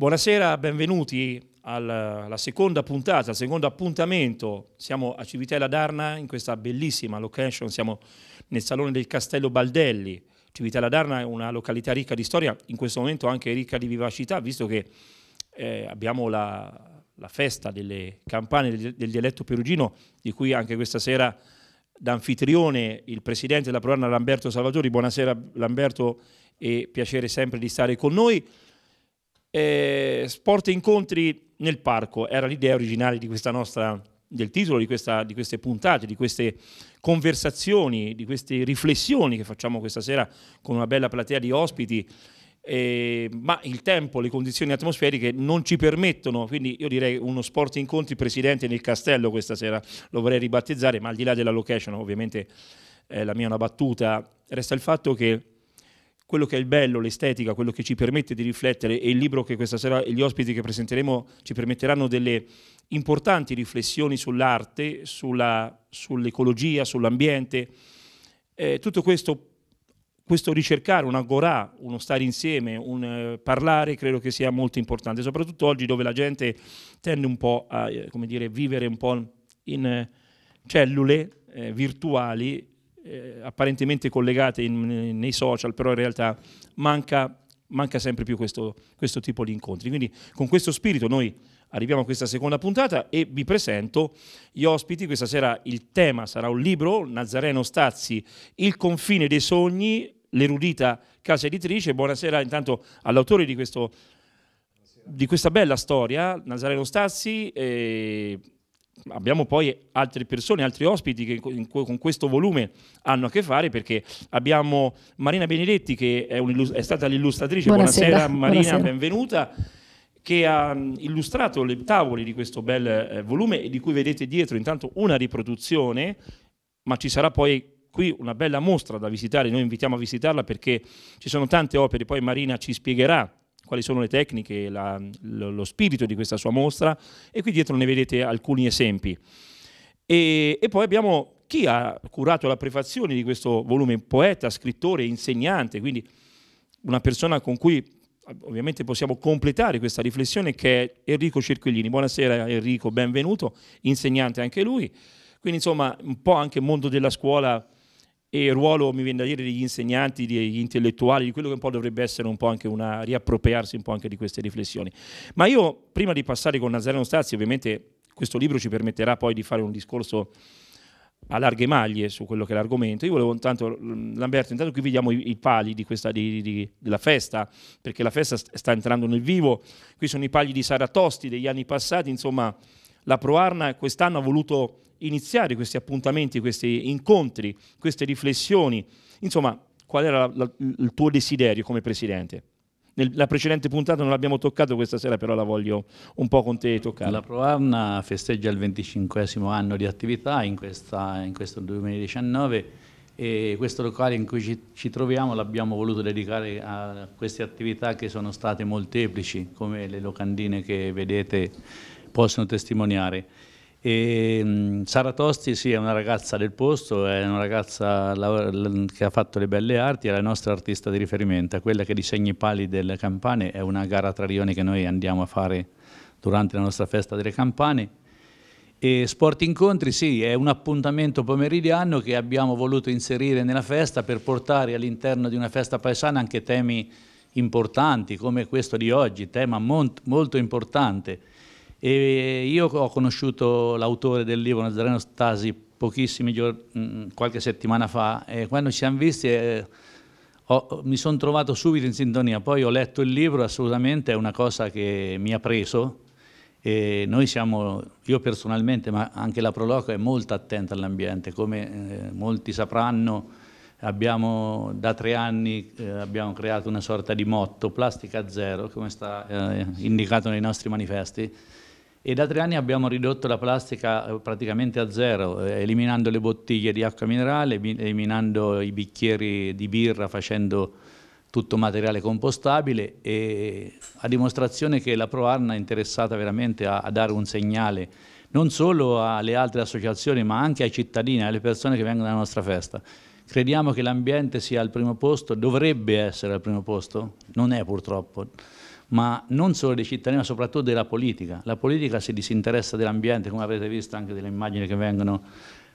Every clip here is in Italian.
Buonasera, benvenuti alla, seconda puntata, al secondo appuntamento. Siamo a Civitella d'Arna in questa bellissima location, siamo nel salone del Castello Baldelli. Civitella d'Arna è una località ricca di storia, in questo momento anche ricca di vivacità, visto che eh, abbiamo la, la, festa delle campane del, del, dialetto perugino, di cui anche questa sera d'anfitrione il presidente della Proverna Lamberto Salvatori. Buonasera Lamberto e piacere sempre di stare con noi eh, sport e incontri nel parco, era l'idea originale nostra, del titolo di, questa, di queste puntate, di queste conversazioni, di queste riflessioni che facciamo questa sera con una bella platea di ospiti. Eh, ma il tempo, le condizioni atmosferiche non ci permettono, quindi io direi uno sport incontri presidente nel castello questa sera, lo vorrei ribattezzare, ma al di là della location ovviamente eh, la mia è una battuta, resta il fatto che quello che è il bello, l'estetica, quello che ci permette di riflettere e il libro che questa sera e gli ospiti che presenteremo ci permetteranno delle importanti riflessioni sull'arte, sulla, sull'ecologia, sull'ambiente. Eh, tutto questo, questo ricercare un agorà, uno stare insieme, un eh, parlare, credo che sia molto importante, soprattutto oggi dove la gente tende un po' a eh, dire, vivere un po' in eh, cellule eh, virtuali eh, apparentemente collegate in, nei social, però in realtà manca, manca sempre più questo, questo tipo di incontri. Quindi con questo spirito noi arriviamo a questa seconda puntata e vi presento gli ospiti. Questa sera il tema sarà un libro, Nazareno Stazzi, Il confine dei sogni, l'erudita casa editrice. Buonasera intanto all'autore di, questo, di questa bella storia, Nazareno Stazzi. Eh, abbiamo poi altre persone, altri ospiti che con questo volume hanno a che fare perché abbiamo Marina Benedetti che è, è stata l'illustratrice, buonasera, buonasera Marina, buonasera. benvenuta, che ha mm, illustrato le tavole di questo bel eh, volume di cui vedete dietro intanto una riproduzione, ma ci sarà poi qui una bella mostra da visitare, noi invitiamo a visitarla perché ci sono tante opere, poi Marina ci spiegherà quali sono le tecniche, la, lo spirito di questa sua mostra e qui dietro ne vedete alcuni esempi. E, e poi abbiamo chi ha curato la prefazione di questo volume, poeta, scrittore, insegnante, quindi una persona con cui ovviamente possiamo completare questa riflessione che è Enrico Cerquellini. Buonasera Enrico, benvenuto, insegnante anche lui. Quindi insomma un po' anche il mondo della scuola e il ruolo, mi viene da dire, degli insegnanti, degli intellettuali, di quello che un po' dovrebbe essere un po' anche una riappropriarsi un po' anche di queste riflessioni. Ma io, prima di passare con Nazareno Stazzi, ovviamente questo libro ci permetterà poi di fare un discorso a larghe maglie su quello che è l'argomento. Io volevo intanto, Lamberto, intanto qui vediamo i, i pali di questa, di, di, della festa, perché la festa sta entrando nel vivo. Qui sono i pali di Saratosti degli anni passati, insomma la Proarna quest'anno ha voluto iniziare questi appuntamenti, questi incontri, queste riflessioni? Insomma, qual era la, la, il tuo desiderio come presidente? Nella precedente puntata non l'abbiamo toccato, questa sera però la voglio un po' con te toccare. La ProArna festeggia il 25 anno di attività in, questa, in, questo 2019 e questo locale in cui ci, ci troviamo l'abbiamo voluto dedicare a queste attività che sono state molteplici, come le locandine che vedete possono testimoniare. E mm, Sara Tosti sì, è una ragazza del posto, è una ragazza che ha fatto le belle arti, è la nostra artista di riferimento, quella che disegna i pali delle campane, è una gara trarione che noi andiamo a fare durante la nostra festa delle campane. E Sport Incontri sì, è un appuntamento pomeridiano che abbiamo voluto inserire nella festa per portare all'interno di una festa paesana anche temi importanti come questo di oggi, tema molto importante e io ho conosciuto l'autore del libro Nazareno Stasi pochissimi giorni, mm, qualche settimana fa e quando ci siamo visti eh, ho, mi sono trovato subito in sintonia, poi ho letto il libro, assolutamente è una cosa che mi ha preso e noi siamo, io personalmente, ma anche la Proloco è molto attenta all'ambiente, come eh, molti sapranno abbiamo da tre anni eh, abbiamo creato una sorta di motto plastica zero, come sta eh, indicato nei nostri manifesti, e da tre anni abbiamo ridotto la plastica eh, praticamente a zero, eh, eliminando le bottiglie di acqua minerale, eliminando i bicchieri di birra, facendo tutto materiale compostabile e a dimostrazione che la ProArna è interessata veramente a, a dare un segnale non solo alle altre associazioni ma anche ai cittadini, alle persone che vengono alla nostra festa. Crediamo che l'ambiente sia al primo posto, dovrebbe essere al primo posto, non è purtroppo ma non solo dei cittadini, ma soprattutto della politica. La politica si disinteressa dell'ambiente, come avrete visto anche delle immagini che vengono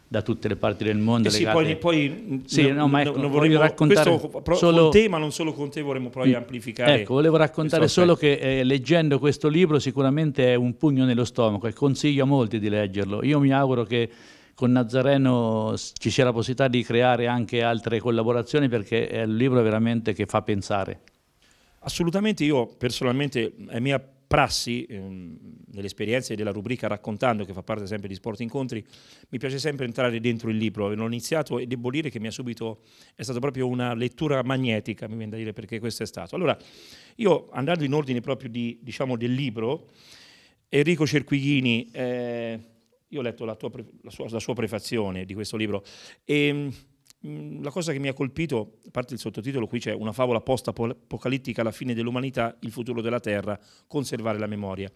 da tutte le parti del mondo. Eh sì, poi, poi sì, no, ma ecco, non vorremmo, raccontare questo, solo... con te, ma non solo con te, vorremmo poi mm. amplificare. Ecco, volevo raccontare solo che eh, leggendo questo libro sicuramente è un pugno nello stomaco e consiglio a molti di leggerlo. Io mi auguro che con Nazareno ci sia la possibilità di creare anche altre collaborazioni perché è un libro veramente che fa pensare. Assolutamente io personalmente, è mia prassi, ehm, nelle esperienze della rubrica Raccontando, che fa parte sempre di Sport Incontri, mi piace sempre entrare dentro il libro. L'ho iniziato e devo dire che mi ha subito, è stata proprio una lettura magnetica, mi viene da dire perché questo è stato. Allora, io andando in ordine proprio di, diciamo, del libro, Enrico Cerquighini, eh, io ho letto la, pre, la, sua, la, sua, prefazione di questo libro, e ehm, Mm, la cosa che mi ha colpito, a parte il sottotitolo, qui c'è una favola post-apocalittica alla fine dell'umanità, il futuro della Terra, conservare la memoria.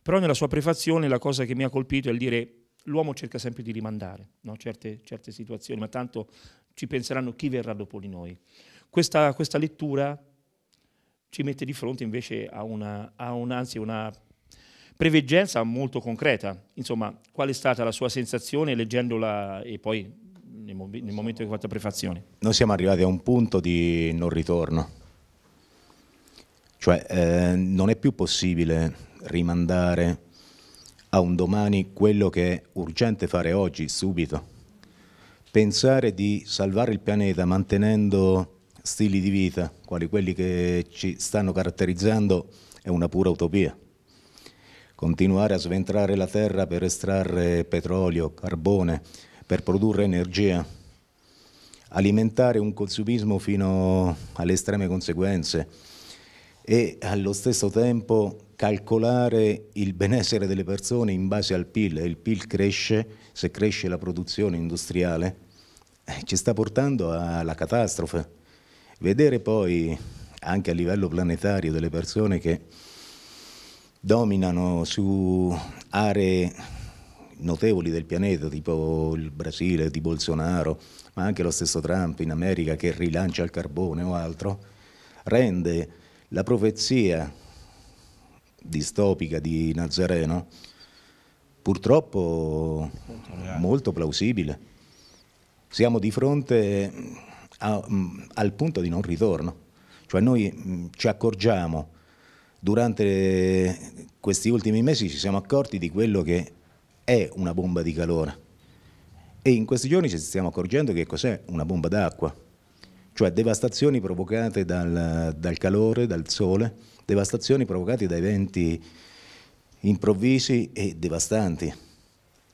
Però nella sua prefazione la cosa che mi ha colpito è il dire l'uomo cerca sempre di rimandare no? certe, certe, situazioni, ma tanto ci penseranno chi verrà dopo di noi. Questa, questa lettura ci mette di fronte invece a, una, a un, una preveggenza molto concreta. Insomma, qual è stata la sua sensazione leggendola e poi nel, momento che ho fatto prefazione. Noi siamo arrivati a un punto di non ritorno, cioè eh, non è più possibile rimandare a un domani quello che è urgente fare oggi, subito. Pensare di salvare il pianeta mantenendo stili di vita, quali quelli che ci stanno caratterizzando, è una pura utopia continuare a sventrare la terra per estrarre petrolio, carbone, per produrre energia, alimentare un consumismo fino alle estreme conseguenze e allo stesso tempo calcolare il benessere delle persone in base al PIL e il PIL cresce se cresce la produzione industriale, eh, ci sta portando alla catastrofe. Vedere poi anche a livello planetario delle persone che dominano su aree notevoli del pianeta, tipo il Brasile di Bolsonaro, ma anche lo stesso Trump in America che rilancia il carbone o altro, rende la profezia distopica di Nazareno purtroppo molto plausibile. Siamo di fronte a, mm, al punto di non ritorno, cioè noi mm, ci accorgiamo durante questi ultimi mesi ci siamo accorti di quello che è una bomba di calore e in questi giorni ci stiamo accorgendo che cos'è una bomba d'acqua, cioè devastazioni provocate dal, dal calore, dal sole, devastazioni provocate da eventi improvvisi e devastanti.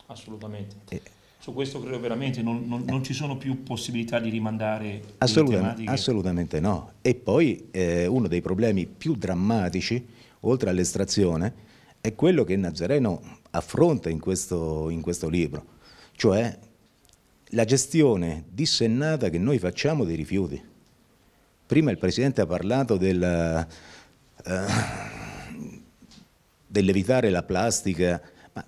Assolutamente. E, su questo credo veramente non, non, non, ci sono più possibilità di rimandare assolutamente, assolutamente no e poi eh, uno dei problemi più drammatici oltre all'estrazione è quello che Nazareno affronta in questo, in questo libro, cioè la gestione dissennata che noi facciamo dei rifiuti. Prima il Presidente ha parlato del, eh, dell'evitare la plastica, ma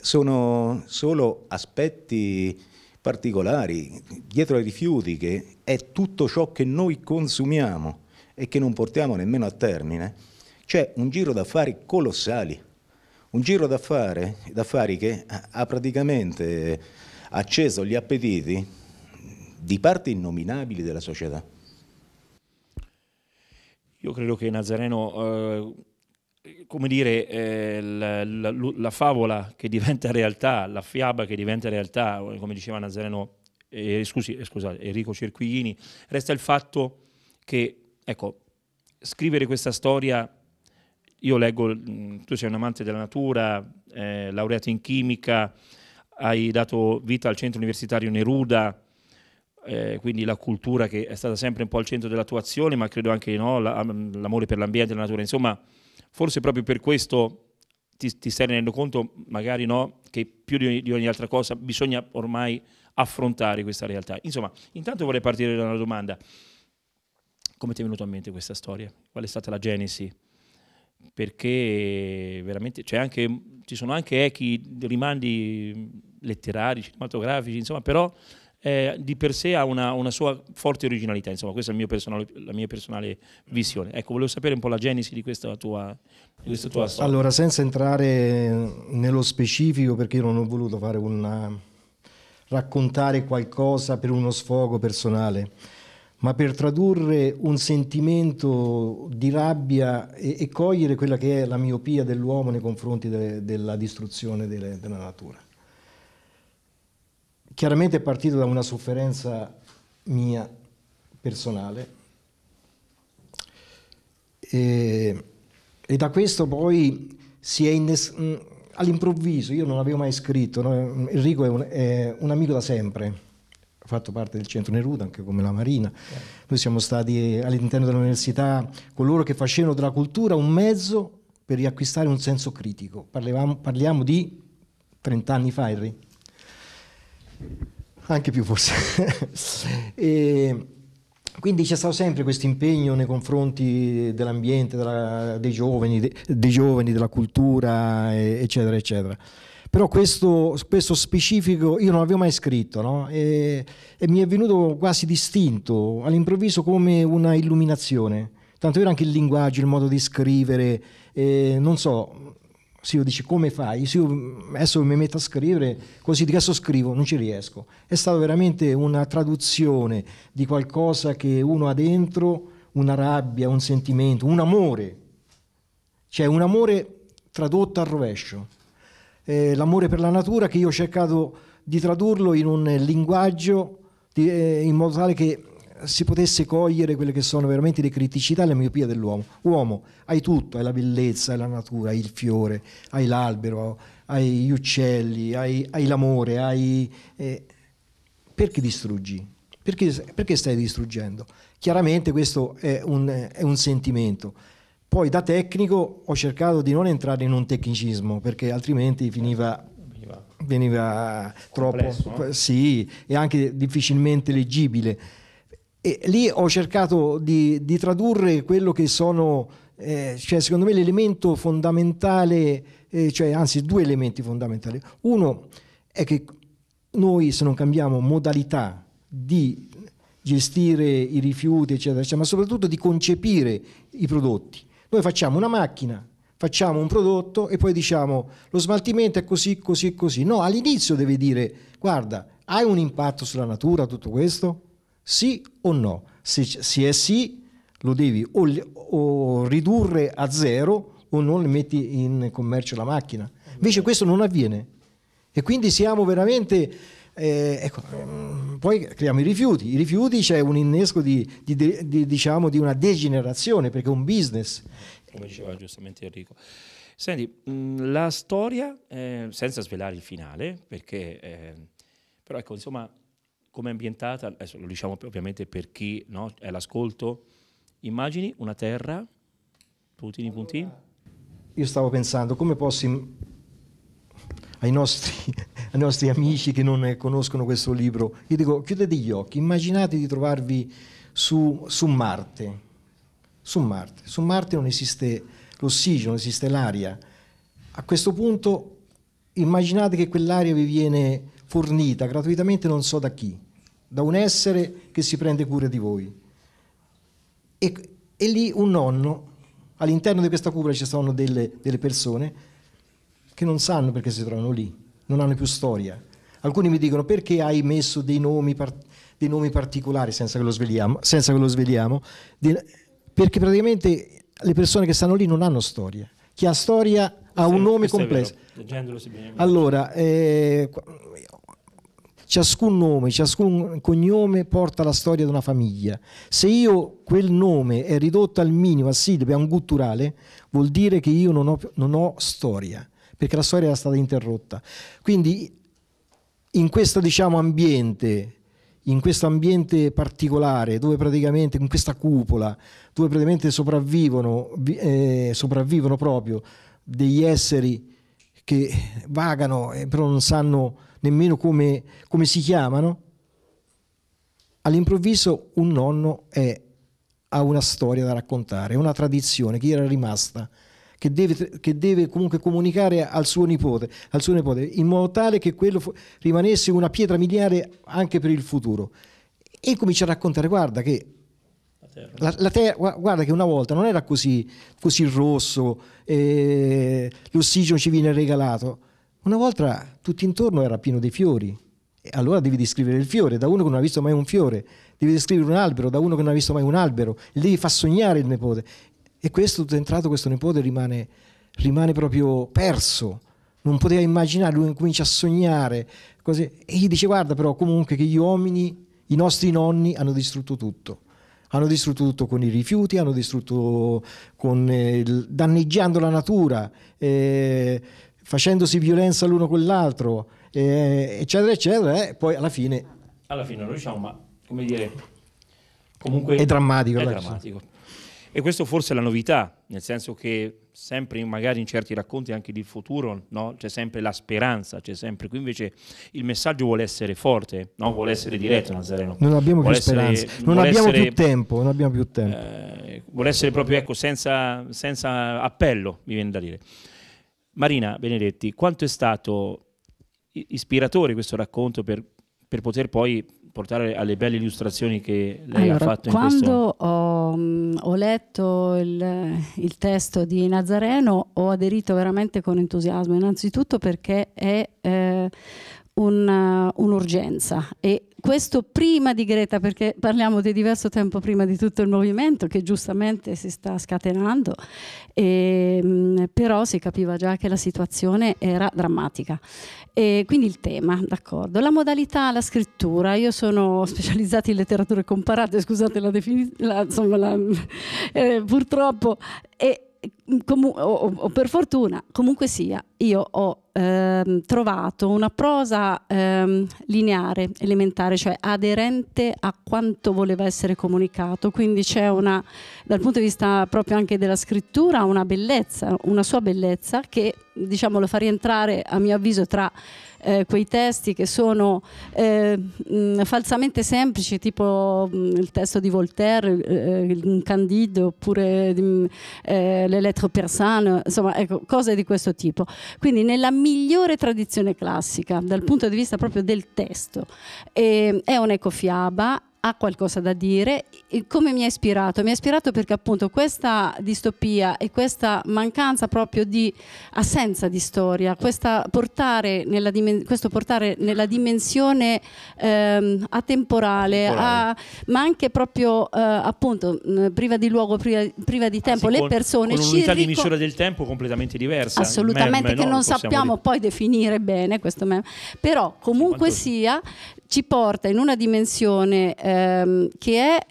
sono solo aspetti particolari, dietro ai rifiuti che è tutto ciò che noi consumiamo e che non portiamo nemmeno a termine, c'è un giro d'affari colossali un giro d'affari, d'affari che ha praticamente acceso gli appetiti di parte innominabili della società. Io credo che Nazareno, eh, come dire, eh, la, la, la, favola che diventa realtà, la fiaba che diventa realtà, eh, come diceva Nazareno, eh, scusi, eh, scusate, Enrico Cerquiglini, resta il fatto che, ecco, scrivere questa storia io leggo, mm, tu sei un amante della natura, eh, laureato in chimica, hai dato vita al centro universitario Neruda, eh, quindi la cultura che è stata sempre un po' al centro della tua azione, ma credo anche no, la, l'amore per l'ambiente, e la natura, insomma, forse proprio per questo ti, ti stai rendendo conto, magari no, che più di, di ogni altra cosa bisogna ormai affrontare questa realtà. Insomma, intanto vorrei partire da una domanda. Come ti è venuta a mente questa storia? Qual è stata la genesi? perché veramente anche, ci sono anche echi rimandi letterari, cinematografici, insomma, però eh, di per sé ha una, una, sua forte originalità, insomma, questa è personale, la mia personale visione. Ecco, volevo sapere un po' la genesi di questa tua, di questa tua storia. Allora, senza entrare nello specifico, perché io non ho voluto fare una, raccontare qualcosa per uno sfogo personale ma per tradurre un sentimento di rabbia e, e cogliere quella che è la miopia dell'uomo nei confronti de, della distruzione delle, della natura. Chiaramente è partito da una sofferenza mia personale e, e da questo poi si è innescato all'improvviso, io non avevo mai scritto, no? Enrico è un, è un amico da sempre fatto parte del centro Neruda, anche come la Marina. Noi siamo stati all'interno dell'università coloro che facevano della cultura un mezzo per riacquistare un senso critico. Parliamo, parliamo di 30 anni fa, Henry. Anche più forse. e, quindi c'è stato sempre questo impegno nei confronti dell'ambiente, dei, dei, giovani, della cultura, eccetera, eccetera. Però questo, questo specifico io non l'avevo mai scritto no? e, e, mi è venuto quasi distinto all'improvviso come una illuminazione. Tanto era anche il linguaggio, il modo di scrivere, eh, non so, se io dici come fai, se io adesso mi metto a scrivere così di adesso scrivo, non ci riesco. È stata veramente una traduzione di qualcosa che uno ha dentro, una rabbia, un sentimento, un amore. Cioè un amore tradotto al rovescio eh, l'amore per la natura che io ho cercato di tradurlo in un linguaggio di, eh, in modo tale che si potesse cogliere quelle che sono veramente le criticità e la miopia dell'uomo. Uomo, hai tutto, hai la bellezza, hai la natura, hai il fiore, hai l'albero, hai gli uccelli, hai, hai l'amore, hai... Eh, perché distruggi? Perché, perché, stai distruggendo? Chiaramente questo è un, è un sentimento poi da tecnico ho cercato di non entrare in un tecnicismo perché altrimenti finiva veniva Complesso, troppo no? sì e anche difficilmente leggibile e lì ho cercato di, di tradurre quello che sono eh, cioè secondo me l'elemento fondamentale eh, cioè anzi due elementi fondamentali uno è che noi se non cambiamo modalità di gestire i rifiuti eccetera, eccetera ma soprattutto di concepire i prodotti noi facciamo una macchina, facciamo un prodotto e poi diciamo lo smaltimento è così, così, così. No, all'inizio devi dire guarda, hai un impatto sulla natura tutto questo? Sì o no? Se, se è sì, lo devi o, o ridurre a zero o non metti in commercio la macchina. Invece questo non avviene. E quindi siamo veramente eh, ecco, ehm, poi creiamo i rifiuti, i rifiuti c'è un innesco di, di, di, diciamo, di una degenerazione perché è un business. Come diceva giustamente Enrico. Senti, mm, la storia, eh, senza svelare il finale, perché, eh, però ecco, insomma, come è ambientata, adesso lo diciamo ovviamente per chi no, è all'ascolto, immagini una terra, puntini allora, puntini? Io stavo pensando come posso ai nostri, ai nostri amici che non eh, conoscono questo libro, io dico chiudete gli occhi, immaginate di trovarvi su, su Marte, su Marte, su Marte non esiste l'ossigeno, non esiste l'aria, a questo punto immaginate che quell'aria vi viene fornita gratuitamente non so da chi, da un essere che si prende cura di voi. E, e lì un nonno, all'interno di questa cupola ci sono delle, delle persone, che non sanno perché si trovano lì, non hanno più storia. Alcuni mi dicono perché hai messo dei nomi, par- dei nomi particolari senza che lo sveliamo, che lo sveliamo de- perché praticamente le persone che stanno lì non hanno storia. Chi ha storia ha un nome complesso. Leggendolo si Allora, eh, ciascun nome, ciascun cognome porta la storia di una famiglia. Se io quel nome è ridotto al minimo, a sillabe, a un gutturale, vuol dire che io non ho, non ho storia perché la storia era stata interrotta. Quindi in questo diciamo, ambiente, in questo ambiente particolare, dove praticamente, in questa cupola, dove praticamente sopravvivono, eh, sopravvivono proprio degli esseri che vagano e però non sanno nemmeno come, come si chiamano, all'improvviso un nonno è, ha una storia da raccontare, una tradizione che gli era rimasta che deve, che deve comunque comunicare al suo, nipote, al suo nipote, in modo tale che quello rimanesse una pietra miliare anche per il futuro. E comincia a raccontare, guarda che la, la terra, guarda che una volta non era così, così rosso, eh, l'ossigeno ci viene regalato. Una volta tutto intorno era pieno di fiori. E allora devi descrivere il fiore da uno che non ha visto mai un fiore, devi descrivere un albero da uno che non ha visto mai un albero, e devi far sognare il nipote. E questo, tutto entrato, questo nipote rimane, rimane proprio perso, non poteva immaginare, lui comincia a sognare. Cose, E gli dice guarda però comunque che gli uomini, i nostri nonni hanno distrutto tutto. Hanno distrutto tutto con i rifiuti, hanno distrutto con, eh, danneggiando la natura, eh, facendosi violenza l'uno con l'altro, eh, eccetera, eccetera. E eh, poi alla fine... Alla fine non riusciamo, ma come dire... Comunque... È drammatico. È drammatico. E questo forse è la novità, nel senso che sempre magari in certi racconti anche di futuro no? c'è sempre la speranza, c'è sempre, qui invece il messaggio vuole essere forte, no? vuole essere diretto Nazareno. Non abbiamo vuole più essere, speranza, non abbiamo essere, più tempo, non abbiamo più tempo. Eh, vuole essere proprio ecco, senza, senza appello, mi viene da dire. Marina Benedetti, quanto è stato ispiratore questo racconto per, per poter poi portare alle belle illustrazioni che lei allora, ha fatto in quando questo... Quando mh, mm, ho letto il, il, testo di Nazareno ho aderito veramente con entusiasmo, innanzitutto perché è eh, eh, un'urgenza e questo prima di Greta, perché parliamo di diverso tempo prima di tutto il movimento che giustamente si sta scatenando, e, ehm, mh, però si capiva già che la situazione era drammatica. E quindi il tema, d'accordo. La modalità, la scrittura, io sono specializzata in letterature comparate, scusate la definizione, eh, purtroppo, e Mm, Comun- o, o, per fortuna, comunque sia, io ho ehm, trovato una prosa ehm, lineare, elementare, cioè aderente a quanto voleva essere comunicato, quindi c'è una, dal punto di vista proprio anche della scrittura, una bellezza, una sua bellezza che diciamo lo fa rientrare a mio avviso tra eh, quei testi che sono eh, mh, mm, falsamente semplici, tipo mh, mm, il testo di Voltaire, eh, Candido, oppure mh, eh, le lettere Lettre persano, insomma, ecco, cose di questo tipo. Quindi nella migliore tradizione classica, dal punto di vista proprio del testo. E, ehm, è un'ecofiaba, ha qualcosa da dire. E come mi ha ispirato? Mi ha ispirato perché appunto questa distopia e questa mancanza proprio di assenza di storia, portare dimen- questo portare nella dimensione ehm, atemporale, a, ma anche proprio eh, appunto mh, priva di luogo, priva, priva di ah, tempo, ah, sì, le con, persone... Con un'unità rico- di misura del tempo completamente diversa. Assolutamente, meme, che no? non sappiamo dire. poi definire bene questo meme. Però comunque Quanto sia, ci porta in una dimensione ehm, che, è,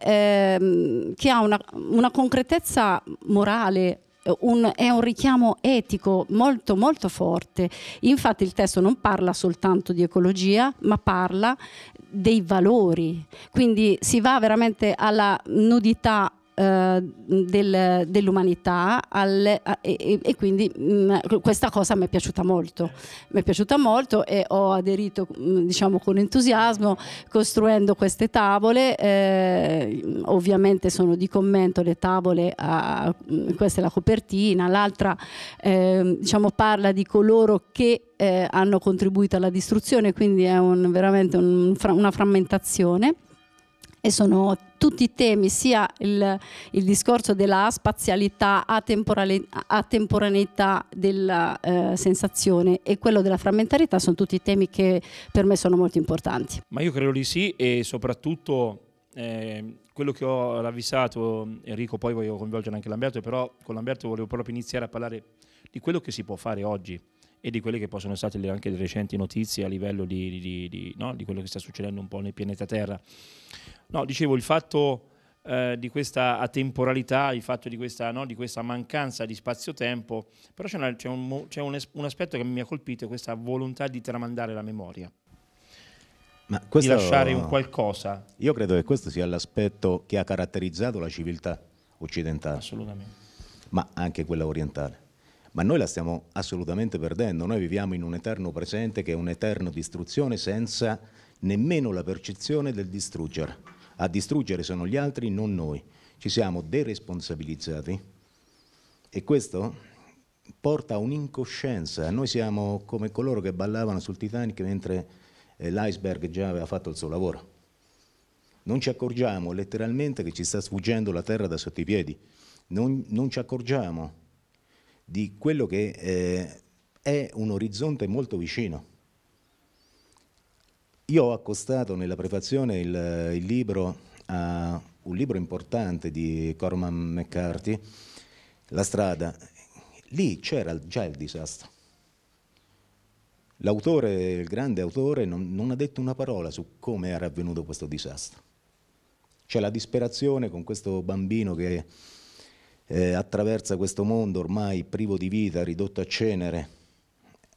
ehm, che, ha una, una concretezza morale un, è un richiamo etico molto molto forte. Infatti il testo non parla soltanto di ecologia, ma parla dei valori. Quindi si va veramente alla nudità eh, del, dell'umanità alle, e, e, quindi mh, mm, questa cosa mi è piaciuta molto, mi è piaciuta molto e ho aderito mm, diciamo con entusiasmo costruendo queste tavole, eh, ovviamente sono di commento le tavole, a, mm, questa è la copertina, l'altra eh, diciamo parla di coloro che eh, hanno contribuito alla distruzione, quindi è un, veramente un, una frammentazione e sono tutti temi, sia il, il discorso della spazialità, atemporale, atemporaneità della eh, sensazione e quello della frammentarietà, sono tutti temi che per me sono molto importanti. Ma io credo di sì e soprattutto eh, quello che ho ravvisato, Enrico, poi voglio coinvolgere anche Lamberto, però con Lamberto volevo proprio iniziare a parlare di quello che si può fare oggi e di quelle che possono essere state anche le recenti notizie a livello di, di, di, no? di quello che sta succedendo un po' nel pianeta Terra. No, dicevo, il fatto eh, di questa atemporalità, il fatto di questa, no, di questa mancanza di spazio-tempo, però c'è, una, c'è, un, c'è un, un, aspetto che mi ha colpito, questa volontà di tramandare la memoria. Ma questo, di lasciare un qualcosa. Io credo che questo sia l'aspetto che ha caratterizzato la civiltà occidentale. Assolutamente. Ma anche quella orientale. Ma noi la stiamo assolutamente perdendo, noi viviamo in un eterno presente che è un'eterna distruzione senza nemmeno la percezione del distruggere a distruggere sono gli altri, non noi. Ci siamo deresponsabilizzati e questo porta a un'incoscienza. Noi siamo come coloro che ballavano sul Titanic mentre eh, l'iceberg già aveva fatto il suo lavoro. Non ci accorgiamo letteralmente che ci sta sfuggendo la terra da sotto i piedi. Non, non ci accorgiamo di quello che eh, è un orizzonte molto vicino. Io ho accostato nella prefazione il, il libro a un libro importante di Corman McCarthy, La strada. Lì c'era già il disastro. L'autore, il grande autore, non, non, ha detto una parola su come era avvenuto questo disastro. C'è la disperazione con questo bambino che eh, attraversa questo mondo ormai privo di vita, ridotto a cenere,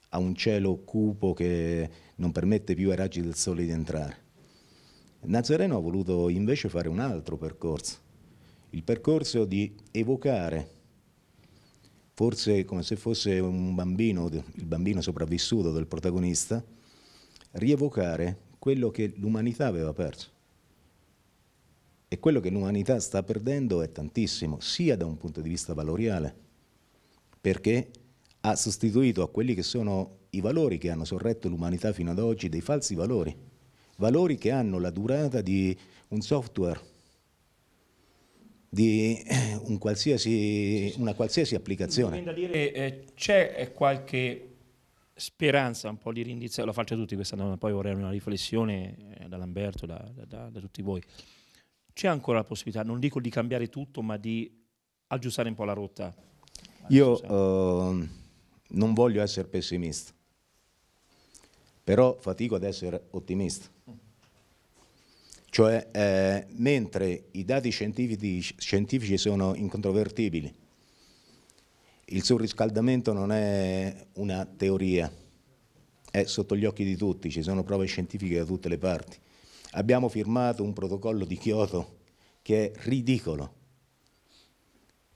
a un cielo cupo che non permette più ai raggi del sole di entrare. Nazareno ha voluto invece fare un altro percorso, il percorso di evocare, forse come se fosse un bambino, il bambino sopravvissuto del protagonista, rievocare quello che l'umanità aveva perso. E quello che l'umanità sta perdendo è tantissimo, sia da un punto di vista valoriale, perché ha sostituito a quelli che sono i valori che hanno sorretto l'umanità fino ad oggi, dei falsi valori, valori che hanno la durata di un software, di un qualsiasi, una qualsiasi applicazione. Eh, eh, c'è eh, qualche speranza un po' di rindizia, lo faccio a tutti questa domanda, poi vorrei una riflessione eh, da Lamberto, da, da, da tutti voi. C'è ancora la possibilità, non dico di cambiare tutto, ma di aggiustare un po' la rotta? Io eh, non voglio essere pessimista, però fatico ad essere ottimista. Cioè, eh, mentre i dati scientifici, scientifici sono incontrovertibili, il surriscaldamento non è una teoria, è sotto gli occhi di tutti, ci sono prove scientifiche da tutte le parti. Abbiamo firmato un protocollo di Kyoto che è ridicolo,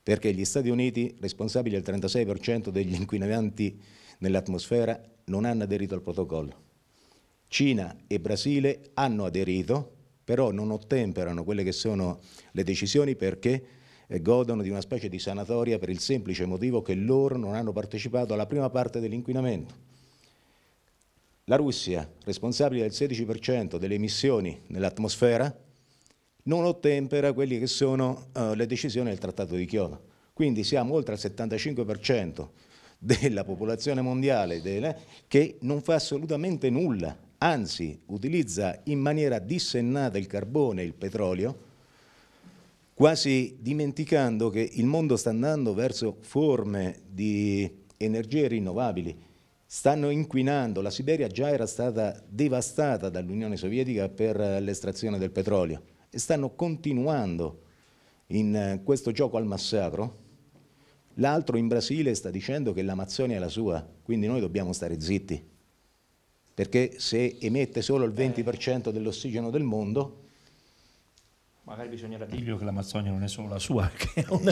perché gli Stati Uniti, responsabili del 36% degli inquinanti nell'atmosfera, non hanno aderito al protocollo. Cina e Brasile hanno aderito, però non ottemperano quelle che sono le decisioni perché eh, godono di una specie di sanatoria per il semplice motivo che loro non hanno partecipato alla prima parte dell'inquinamento. La Russia, responsabile del 16% delle emissioni nell'atmosfera, non ottempera quelle che sono uh, le decisioni del Trattato di Kyoto. Quindi siamo oltre al 75% della popolazione mondiale delle, che non fa assolutamente nulla, anzi utilizza in maniera dissennata il carbone e il petrolio, quasi dimenticando che il mondo sta andando verso forme di energie rinnovabili, stanno inquinando, la Siberia già era stata devastata dall'Unione Sovietica per l'estrazione del petrolio e stanno continuando in eh, questo gioco al massacro l'altro in Brasile sta dicendo che l'Amazzonia è la sua, quindi noi dobbiamo stare zitti, perché se emette solo il 20% dell'ossigeno del mondo... Magari bisognerà dirgli che l'Amazzonia non è solo la sua, che è un,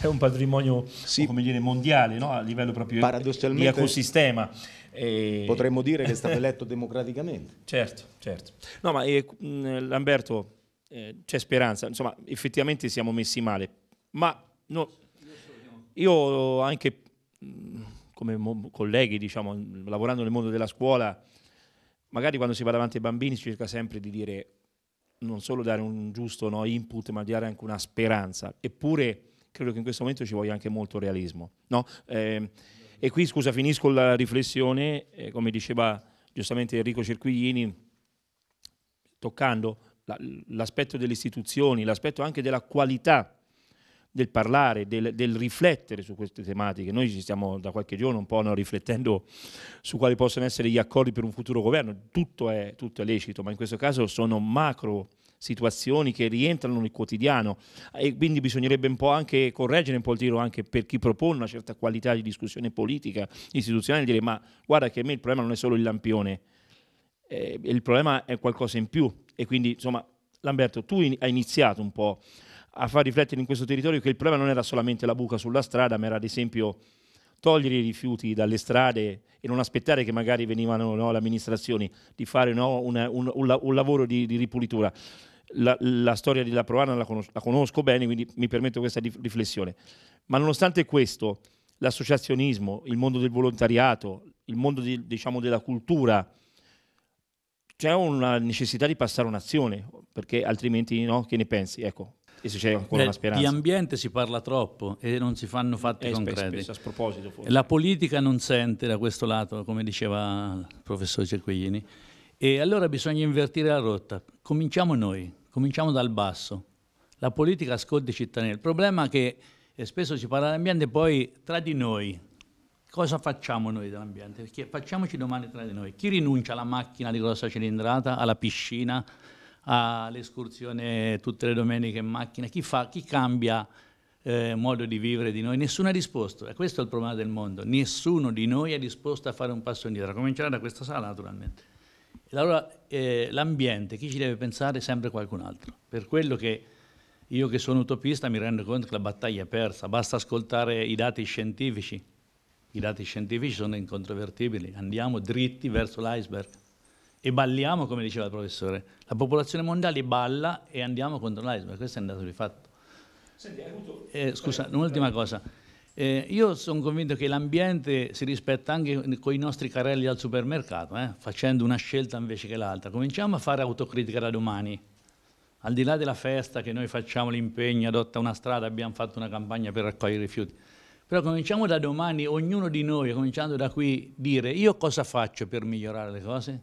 è un patrimonio sì. dire, mondiale no? a livello proprio di ecosistema. E... Potremmo dire che è stato eletto democraticamente. Certo, certo. No, ma eh, Lamberto, eh, c'è speranza, insomma, effettivamente siamo messi male, ma no, io anche come colleghi, diciamo, lavorando nel mondo della scuola, magari quando si va davanti ai bambini si cerca sempre di dire non solo dare un giusto no, input, ma di dare anche una speranza. Eppure credo che in questo momento ci voglia anche molto realismo. No? Eh, e qui, scusa, finisco la riflessione, eh, come diceva giustamente Enrico Cerquiglini, toccando l'aspetto delle istituzioni, l'aspetto anche della qualità del parlare, del, del, riflettere su queste tematiche. Noi ci stiamo da qualche giorno un po' no, riflettendo su quali possono essere gli accordi per un futuro governo. Tutto è, tutto è lecito, ma in questo caso sono macro situazioni che rientrano nel quotidiano e quindi bisognerebbe un po' anche correggere un po' il tiro anche per chi propone una certa qualità di discussione politica, istituzionale, dire ma guarda che a me il problema non è solo il lampione, eh, il problema è qualcosa in più e quindi insomma Lamberto tu hai iniziato un po' a far riflettere in questo territorio che il problema non era solamente la buca sulla strada, ma era ad esempio togliere i rifiuti dalle strade e non aspettare che magari venivano no, le amministrazioni di fare no, una, un, un, un, lavoro di, di ripulitura. La, la, storia della Proana la conosco, la conosco bene, quindi mi permetto questa riflessione. Ma nonostante questo, l'associazionismo, il mondo del volontariato, il mondo di, diciamo, della cultura, c'è una necessità di passare un'azione, perché altrimenti no, che ne pensi? Ecco, e se c'è ancora Beh, una speranza. Di ambiente si parla troppo e non si fanno fatti eh, concreti. Spesso, a sproposito forse. La politica non sente da questo lato, come diceva il professor Cerquiglini. E allora bisogna invertire la rotta. Cominciamo noi, cominciamo dal basso. La politica ascolta i cittadini. Il problema è che spesso si parla dell'ambiente, poi tra di noi cosa facciamo noi dell'ambiente? Perché facciamoci domande tra di noi. Chi rinuncia alla macchina di grossa cilindrata, alla piscina, all'escursione tutte le domeniche in macchina, chi fa, chi cambia eh, modo di vivere di noi, nessuno ha risposto, e questo è il problema del mondo, nessuno di noi è disposto a fare un passo indietro, a cominciare da questa sala naturalmente. E allora eh, l'ambiente, chi ci deve pensare è sempre qualcun altro, per quello che io che sono utopista mi rendo conto che la battaglia è persa, basta ascoltare i dati scientifici, i dati scientifici sono incontrovertibili, andiamo dritti verso l'iceberg e balliamo, come diceva il professore. La popolazione mondiale balla e andiamo contro l'iceberg, questo è un dato di fatto. Senti, avuto... eh, scusa, un'ultima cosa. Eh, io sono convinto che l'ambiente si rispetta anche con i nostri carrelli al supermercato, eh, facendo una scelta invece che l'altra. Cominciamo a fare autocritica da domani. Al di là della festa che noi facciamo l'impegno, adotta una strada, abbiamo fatto una campagna per raccogliere i rifiuti. Però cominciamo da domani, ognuno di noi, cominciando da qui, dire io cosa faccio per migliorare le cose?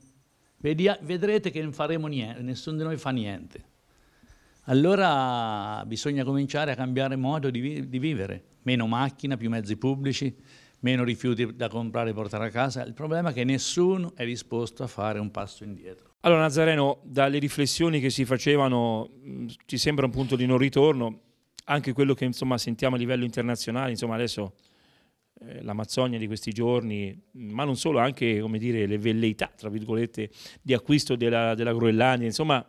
vedrete che non faremo niente, nessuno di noi fa niente. Allora bisogna cominciare a cambiare modo di, vi di vivere, meno macchina, più mezzi pubblici, meno rifiuti da comprare e portare a casa. Il problema è che nessuno è disposto a fare un passo indietro. Allora Nazareno, dalle riflessioni che si facevano ci sembra un punto di non ritorno, anche quello che insomma, sentiamo a livello internazionale, insomma adesso eh, l'Amazzonia di questi giorni, mm, ma non solo, anche dire, le velleità, tra virgolette, di acquisto della, della Groenlandia, insomma,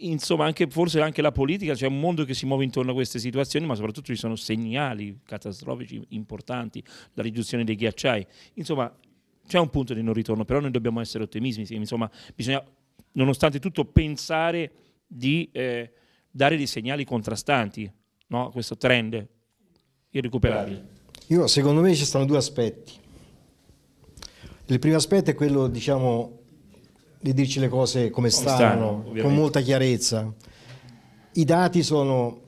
insomma anche, forse anche la politica, c'è cioè un mondo che si muove intorno a queste situazioni, ma soprattutto ci sono segnali catastrofici importanti, la riduzione dei ghiacciai, insomma c'è un punto di non ritorno, però noi dobbiamo essere ottimisti, insomma bisogna nonostante tutto pensare di eh, dare dei segnali contrastanti no, a questo trend irrecuperabile. Io, secondo me ci sono due aspetti. Il primo aspetto è quello, diciamo, di dirci le cose come, come stanno, ovviamente. con molta chiarezza. I dati sono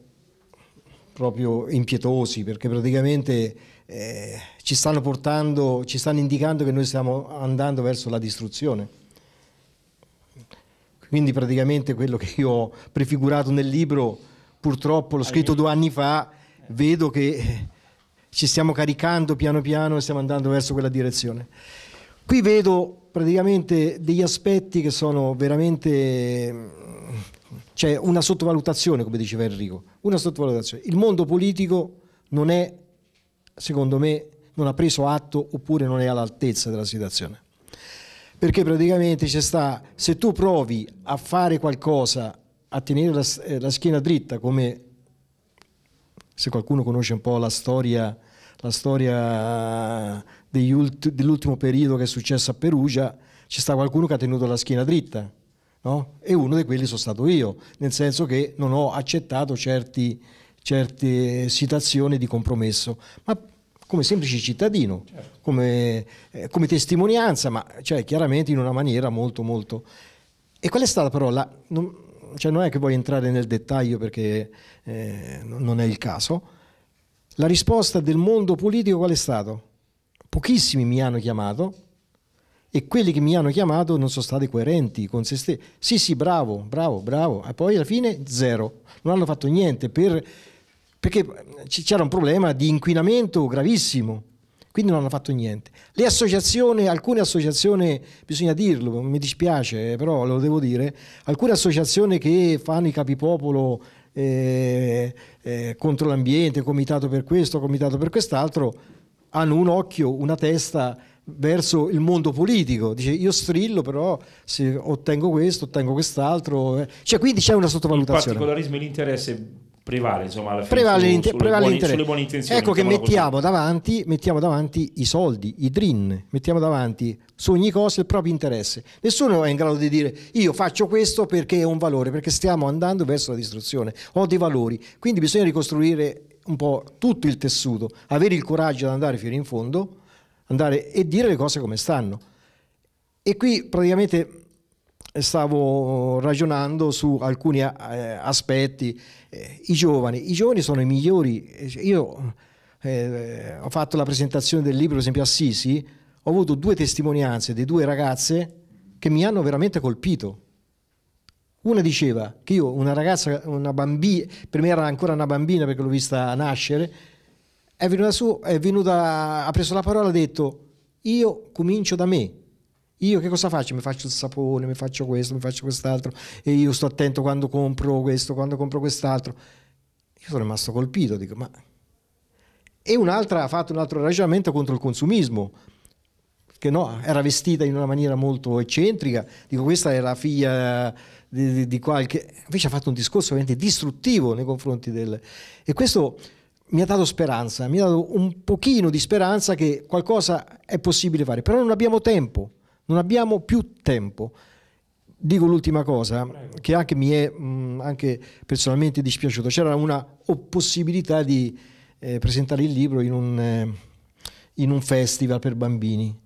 proprio impietosi perché praticamente eh, ci stanno portando, ci stanno indicando che noi stiamo andando verso la distruzione. Quindi praticamente quello che io ho prefigurato nel libro, purtroppo l'ho scritto due anni fa, vedo che ci stiamo caricando piano piano e stiamo andando verso quella direzione. Qui vedo praticamente degli aspetti che sono veramente... C'è cioè una sottovalutazione, come diceva Enrico, una sottovalutazione. Il mondo politico non è, secondo me, non ha preso atto oppure non è all'altezza della situazione. Perché praticamente c'è sta, se tu provi a fare qualcosa, a tenere la, eh, la, schiena dritta, come se qualcuno conosce un po' la storia la storia ult- dell'ultimo periodo che è successo a Perugia, ci sta qualcuno che ha tenuto la schiena dritta. No? E uno di quelli sono stato io, nel senso che non ho accettato certi, certe situazioni di compromesso, ma come semplice cittadino, certo. come, eh, come, testimonianza, ma cioè, chiaramente in una maniera molto, molto... E qual è stata però la... Non, cioè non è che voglio entrare nel dettaglio perché eh, non è il caso, la risposta del mondo politico qual è stata? Pochissimi mi hanno chiamato e quelli che mi hanno chiamato non sono stati coerenti con se stessi. Sì, sì, bravo, bravo, bravo. E poi alla fine zero. Non hanno fatto niente per, perché c'era un problema di inquinamento gravissimo. Quindi non hanno fatto niente. Le associazioni, alcune associazioni, bisogna dirlo, mi dispiace, eh, però lo devo dire, alcune associazioni che fanno i capipopolo eh, eh, contro l'ambiente, comitato per questo, comitato per quest'altro, hanno un occhio, una testa verso il mondo politico. Dice io strillo però se ottengo questo, ottengo quest'altro. Eh. Cioè, quindi c'è una sottovalutazione. Il particolarismo e l'interesse prevale insomma alla fine prevale su, l'inter- prevale buone, sulle, buone, intenzioni ecco che mettiamo davanti, mettiamo davanti, i soldi i drin mettiamo davanti su ogni cosa il proprio interesse nessuno è in grado di dire io faccio questo perché è un valore perché stiamo andando verso la distruzione ho dei valori quindi bisogna ricostruire un po' tutto il tessuto avere il coraggio di andare fino in fondo andare e dire le cose come stanno e qui praticamente stavo ragionando su alcuni eh, aspetti. Eh, I giovani, i giovani sono i migliori. Io eh, ho fatto la presentazione del libro, per esempio a Sisi, ho avuto due testimonianze di due ragazze che mi hanno veramente colpito. Una diceva che io, una ragazza, una bambina, per me era ancora una bambina perché l'ho vista nascere, è venuta su, è venuta, ha preso la parola e ha detto io comincio da me, io che cosa faccio? Mi faccio il sapone, mi faccio questo, mi faccio quest'altro e io sto attento quando compro questo, quando compro quest'altro. Io sono rimasto colpito, dico, ma... E un'altra ha fatto un altro ragionamento contro il consumismo, che no, era vestita in una maniera molto eccentrica, dico questa è la figlia di, di, di qualche... Invece ha fatto un discorso veramente distruttivo nei confronti del... E questo mi ha dato speranza, mi ha dato un pochino di speranza che qualcosa è possibile fare, però non abbiamo tempo non abbiamo più tempo. Dico l'ultima cosa Prego. che anche mi è mh, anche personalmente dispiaciuto. C'era una possibilità di eh, presentare il libro in un, eh, in un festival per bambini.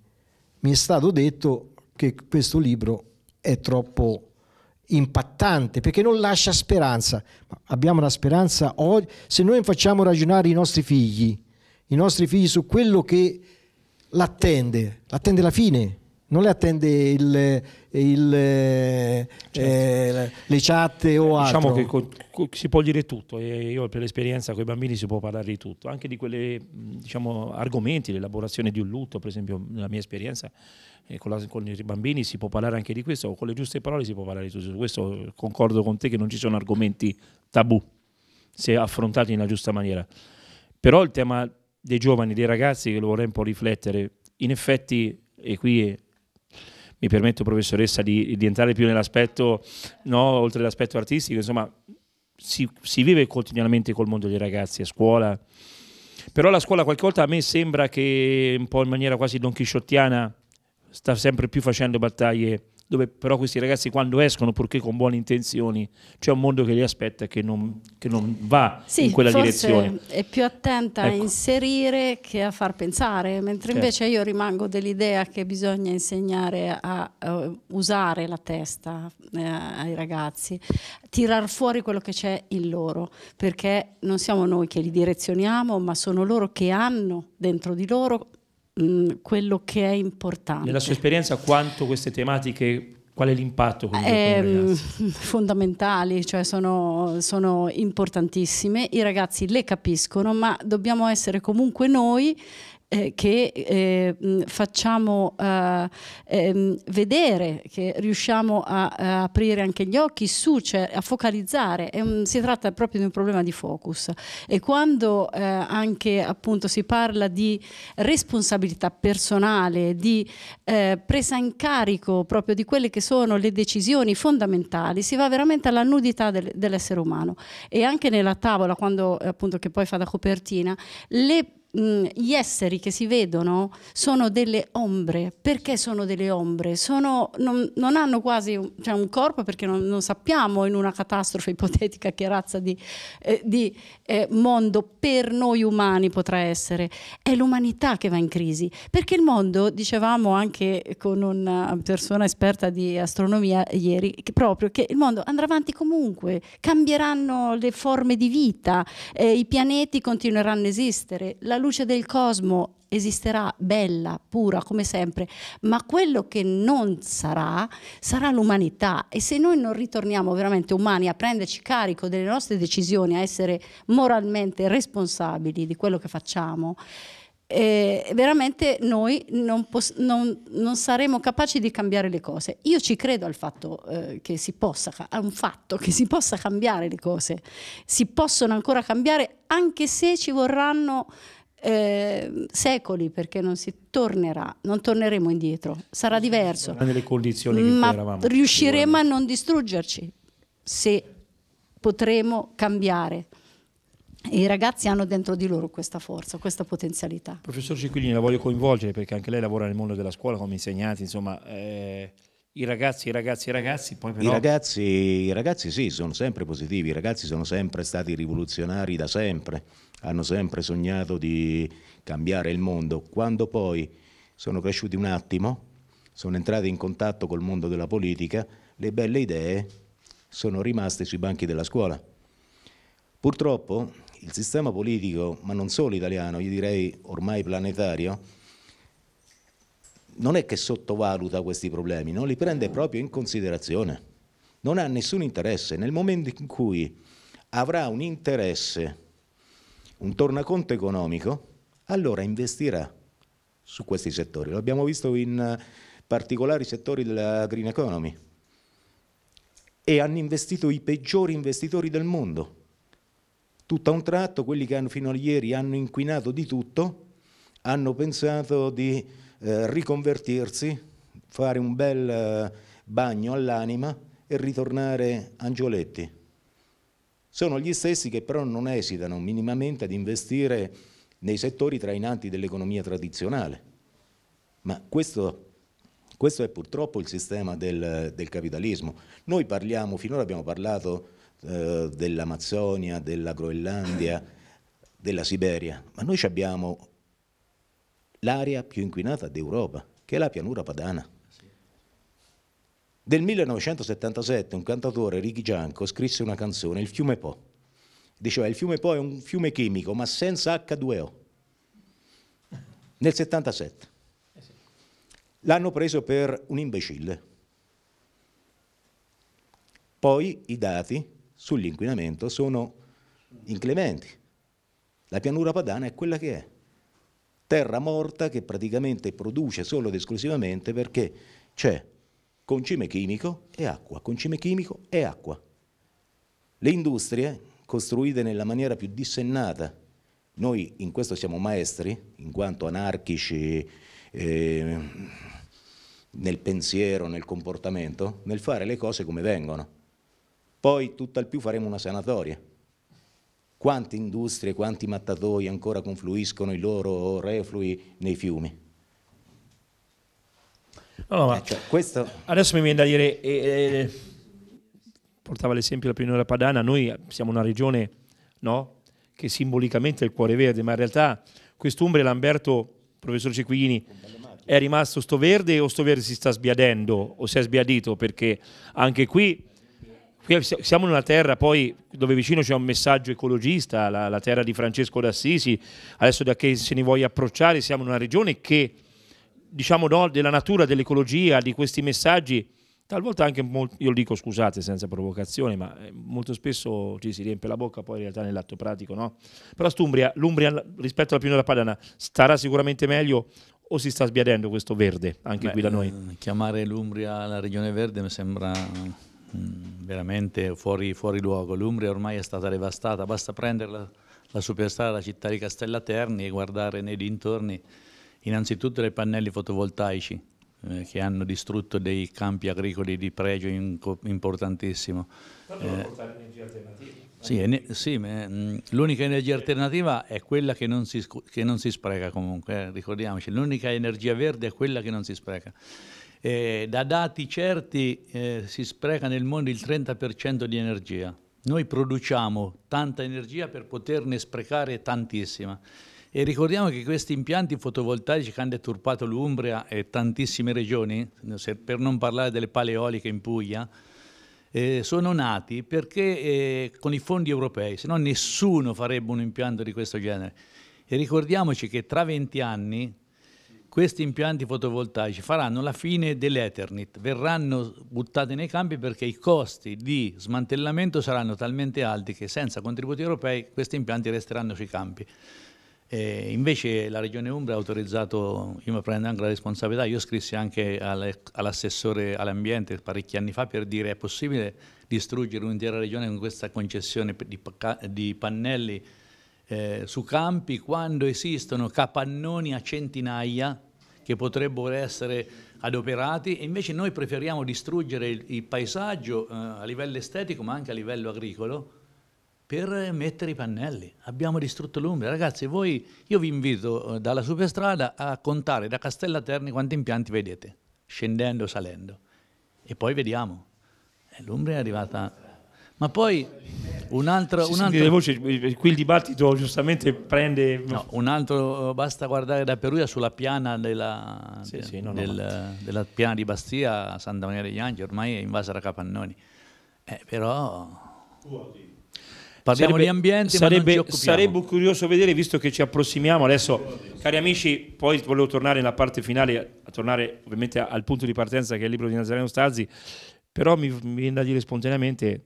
Mi è stato detto che questo libro è troppo impattante perché non lascia speranza. Abbiamo la speranza oggi, se noi facciamo ragionare i nostri figli, i nostri figli su quello che l'attende, l'attende la fine non le attende il, il, certo. eh, le chat o diciamo altro. Diciamo che co- co- si può dire tutto, e io per l'esperienza con i bambini si può parlare di tutto, anche di quelle diciamo, argomenti, l'elaborazione di un lutto, per esempio nella mia esperienza eh, con, la, con, i bambini si può parlare anche di questo, con le giuste parole si può parlare di tutto, questo concordo con te che non ci sono argomenti tabù se affrontati nella giusta maniera. Però il tema dei giovani, dei ragazzi, che lo vorrei un po' riflettere, in effetti, e qui mi permetto professoressa di, di entrare più nell'aspetto, no, oltre all'aspetto artistico, insomma si, si, vive quotidianamente col mondo dei ragazzi a scuola, però la scuola qualche volta a me sembra che un po' in maniera quasi donchisciottiana sta sempre più facendo battaglie dove però questi ragazzi quando escono, purché con buone intenzioni, c'è un mondo che li aspetta che non, che non va sì, in quella direzione. È più attenta ecco. a inserire che a far pensare, mentre certo. invece io rimango dell'idea che bisogna insegnare a uh, usare la testa eh, ai ragazzi, tirar fuori quello che c'è in loro, perché non siamo noi che li direzioniamo, ma sono loro che hanno dentro di loro Mm, quello che è importante. Nella sua esperienza quanto queste tematiche Qual è l'impatto? è, ehm, fondamentali, cioè sono, sono importantissime, i ragazzi le capiscono, ma dobbiamo essere comunque noi eh, che eh, facciamo eh, ehm, vedere, che riusciamo a, a, aprire anche gli occhi su, cioè a focalizzare. Un, si tratta proprio di un problema di focus. E quando eh, anche appunto si parla di responsabilità personale, di presa in carico proprio di quelle che sono le decisioni fondamentali, si va veramente alla nudità del, dell'essere umano. E anche nella tavola, quando appunto che poi fa da copertina, le Mm, gli esseri che si vedono sono delle ombre. Perché sono delle ombre? Sono, non, non, hanno quasi cioè un corpo perché non, non, sappiamo in una catastrofe ipotetica che razza di, eh, di eh, mondo per noi umani potrà essere. È l'umanità che va in crisi. Perché il mondo, dicevamo anche con una persona esperta di astronomia ieri, che proprio che il mondo andrà avanti comunque, cambieranno le forme di vita, eh, i pianeti continueranno a esistere, la luce del cosmo esisterà bella, pura, come sempre, ma quello che non sarà, sarà l'umanità. E se noi non ritorniamo veramente umani a prenderci carico delle nostre decisioni, a essere moralmente responsabili di quello che facciamo, eh, veramente noi non, non, non, saremo capaci di cambiare le cose. Io ci credo al fatto, eh, che si possa, a un fatto che si possa cambiare le cose, si possono ancora cambiare anche se ci vorranno eh, secoli perché non si tornerà, non torneremo indietro, sarà diverso. Nelle condizioni ma cui eravamo, riusciremo a non distruggerci se potremo cambiare. E I ragazzi hanno dentro di loro questa forza, questa potenzialità. Professor Cicquilini, la voglio coinvolgere perché anche lei lavora nel mondo della scuola come insegnante, insomma, eh, i ragazzi, i ragazzi, i ragazzi, poi però... I ragazzi, I ragazzi sì, sono sempre positivi, i ragazzi sono sempre stati rivoluzionari da sempre hanno sempre sognato di cambiare il mondo, quando poi sono cresciuti un attimo, sono entrati in contatto col mondo della politica, le belle idee sono rimaste sui banchi della scuola. Purtroppo il sistema politico, ma non solo italiano, io direi ormai planetario, non è che sottovaluta questi problemi, non li prende proprio in considerazione, non ha nessun interesse. Nel momento in cui avrà un interesse un tornaconto economico, allora investirà su questi settori. Lo abbiamo visto in eh, particolari settori della green economy e hanno investito i peggiori investitori del mondo. Tutto a un tratto, quelli che hanno, fino a ieri hanno inquinato di tutto, hanno pensato di eh, riconvertirsi, fare un bel eh, bagno all'anima e ritornare angioletti sono gli stessi che però non esitano minimamente ad investire nei settori trainanti dell'economia tradizionale. Ma questo, questo, è purtroppo il sistema del, del, capitalismo. Noi parliamo, finora abbiamo parlato eh, dell'Amazzonia, della Groenlandia, della Siberia, ma noi abbiamo l'area più inquinata d'Europa, che è la pianura padana. Del 1977 un cantatore, Ricky Gianco, scrisse una canzone, Il fiume Po. Diceva, il fiume Po è un fiume chimico, ma senza H2O. Nel 77. Eh L'hanno preso per un imbecille. Poi i dati sull'inquinamento sono inclementi. La pianura padana è quella che è. Terra morta che praticamente produce solo ed esclusivamente perché c'è concime chimico e acqua, concime chimico e acqua. Le industrie costruite nella maniera più dissennata, noi in questo siamo maestri, in quanto anarchici eh, nel pensiero, nel comportamento, nel fare le cose come vengono. Poi tutt'al più faremo una sanatoria. Quante industrie, quanti mattatoi ancora confluiscono i loro reflui nei fiumi? No, no, ma eh, cioè, questo... Adesso mi viene da dire, eh, eh portava l'esempio della Pianura Padana, noi siamo una regione no, che simbolicamente è il cuore verde, ma in realtà quest'Umbria, Lamberto, professor Cequini, è rimasto sto verde o sto verde si sta sbiadendo o si è sbiadito? Perché anche qui, qui siamo in una terra poi dove vicino c'è un messaggio ecologista, la, la terra di Francesco d'Assisi, adesso da che se ne voglia approcciare siamo in una regione che diciamo, no, della natura, dell'ecologia, di questi messaggi, talvolta anche, molto, io lo dico scusate senza provocazione, ma eh, molto spesso ci si riempie la bocca, poi in realtà nell'atto pratico no. Però Stumbria, l'Umbria rispetto alla pianura padana starà sicuramente meglio o si sta sbiadendo questo verde anche Beh, qui da noi? Eh, chiamare l'Umbria la regione verde mi sembra mm, veramente fuori, fuori luogo. L'Umbria ormai è stata devastata, basta prendere la, la superstrada, della città di Castellaterni e guardare nei dintorni innanzitutto dai pannelli fotovoltaici eh, che hanno distrutto dei campi agricoli di pregio importantissimo. Però eh, portare energia alternativa. Sì, sì mm, l'unica energia alternativa è quella che non si, che non si spreca comunque, eh, ricordiamoci, l'unica energia verde è quella che non si spreca. Eh, da dati certi eh, si spreca nel mondo il 30% di energia. Noi produciamo tanta energia per poterne sprecare tantissima. E ricordiamo che questi impianti fotovoltaici che hanno deturpato l'Umbria e tantissime regioni, per non parlare delle paleoliche in Puglia, eh, sono nati perché eh, con i fondi europei, se no nessuno farebbe un impianto di questo genere. E ricordiamoci che tra 20 anni questi impianti fotovoltaici faranno la fine dell'Eternit, verranno buttati nei campi perché i costi di smantellamento saranno talmente alti che senza contributi europei questi impianti resteranno sui campi. Eh, invece la Regione Umbria ha autorizzato, io mi prendo anche la responsabilità, io scrissi anche all'assessore all'ambiente parecchi anni fa per dire è possibile distruggere un'intera regione con questa concessione di, di pannelli eh, su campi quando esistono capannoni a centinaia che potrebbero essere adoperati e invece noi preferiamo distruggere il, il paesaggio eh, a livello estetico ma anche a livello agricolo per mettere i pannelli. Abbiamo distrutto l'Umbria. Ragazzi, voi, io vi invito eh, dalla superstrada a contare da Castella Terni quanti impianti vedete, scendendo, salendo. E poi vediamo. Eh, L'Umbria è arrivata... Ma poi un altro... Un altro... Voce, eh, qui il dibattito giustamente prende... No, un altro, basta guardare da Perugia sulla piana della, sì, de, sì, no, del, no. della piana di Bastia, Santa Maria degli Angeli, ormai è invasa da capannoni. Eh, però... Uo, sì. Parliamo di ambiente, sarebbe, sarebbe curioso vedere, visto che ci approssimiamo adesso, cari amici, poi volevo tornare nella parte finale, a tornare ovviamente al punto di partenza che è il libro di Nazareno Stazzi, però mi, mi viene da dire spontaneamente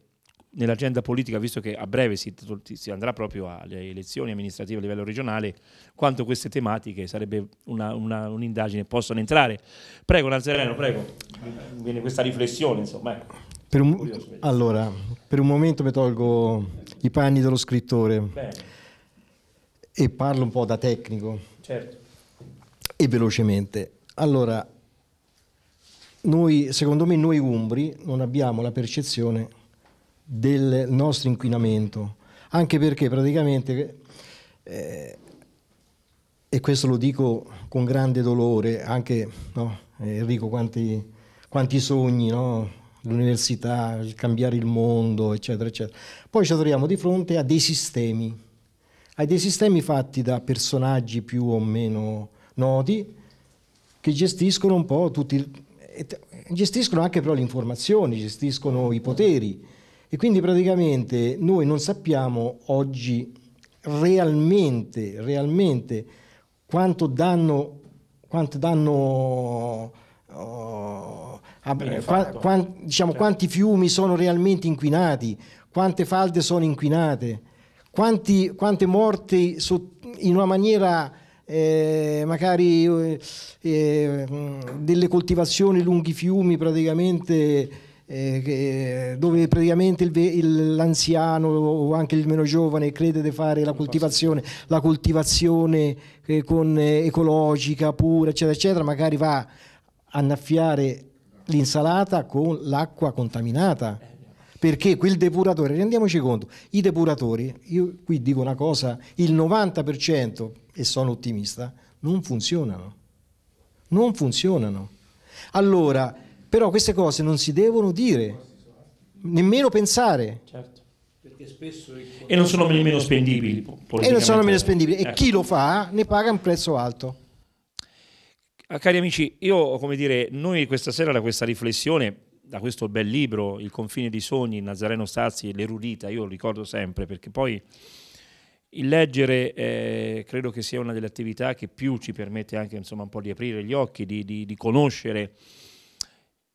nell'agenda politica, visto che a breve si, si, andrà proprio alle elezioni amministrative a livello regionale, quanto queste tematiche sarebbe una, una, un'indagine possono entrare. Prego Nazareno, prego. Viene questa riflessione, insomma. Eh. Per un, allora, per un momento mi tolgo i panni dello scrittore Bene. e parlo un po' da tecnico certo. e velocemente. Allora, noi, secondo me noi umbri non abbiamo la percezione del nostro inquinamento, anche perché praticamente, eh, e questo lo dico con grande dolore, anche no, eh, Enrico quanti, quanti sogni no, l'università, il cambiare il mondo, eccetera, eccetera. Poi ci troviamo di fronte a dei sistemi, a dei sistemi fatti da personaggi più o meno noti che gestiscono un po' tutti, gestiscono anche però le informazioni, gestiscono i poteri e quindi praticamente noi non sappiamo oggi realmente, realmente quanto danno, quanto danno oh, Ah, beh, eh, qua, qua, diciamo, certo. quanti fiumi sono realmente inquinati, quante falde sono inquinate, quanti, quante morti su, in una maniera eh, magari eh, mm, delle coltivazioni lunghi fiumi praticamente eh, dove praticamente il, il, l'anziano o anche il meno giovane crede di fare la coltivazione, la coltivazione eh, con, eh, ecologica pura eccetera eccetera magari va a annaffiare l'insalata con l'acqua contaminata. Perché quel depuratore, rendiamoci conto, i depuratori, io qui dico una cosa, il 90% e sono ottimista, non funzionano. Non funzionano. Allora, però queste cose non si devono dire, nemmeno pensare. Certo. E non sono nemmeno spendibili. E non sono nemmeno spendibili. E ecco. chi lo fa ne paga un prezzo alto. Eh, cari amici, io come dire, noi questa sera da questa riflessione, da questo bel libro, Il confine dei sogni, Nazareno Stazzi, e l'erudita, io lo ricordo sempre perché poi il leggere eh, credo che sia una delle attività che più ci permette anche insomma, un po' di aprire gli occhi, di, di, di conoscere.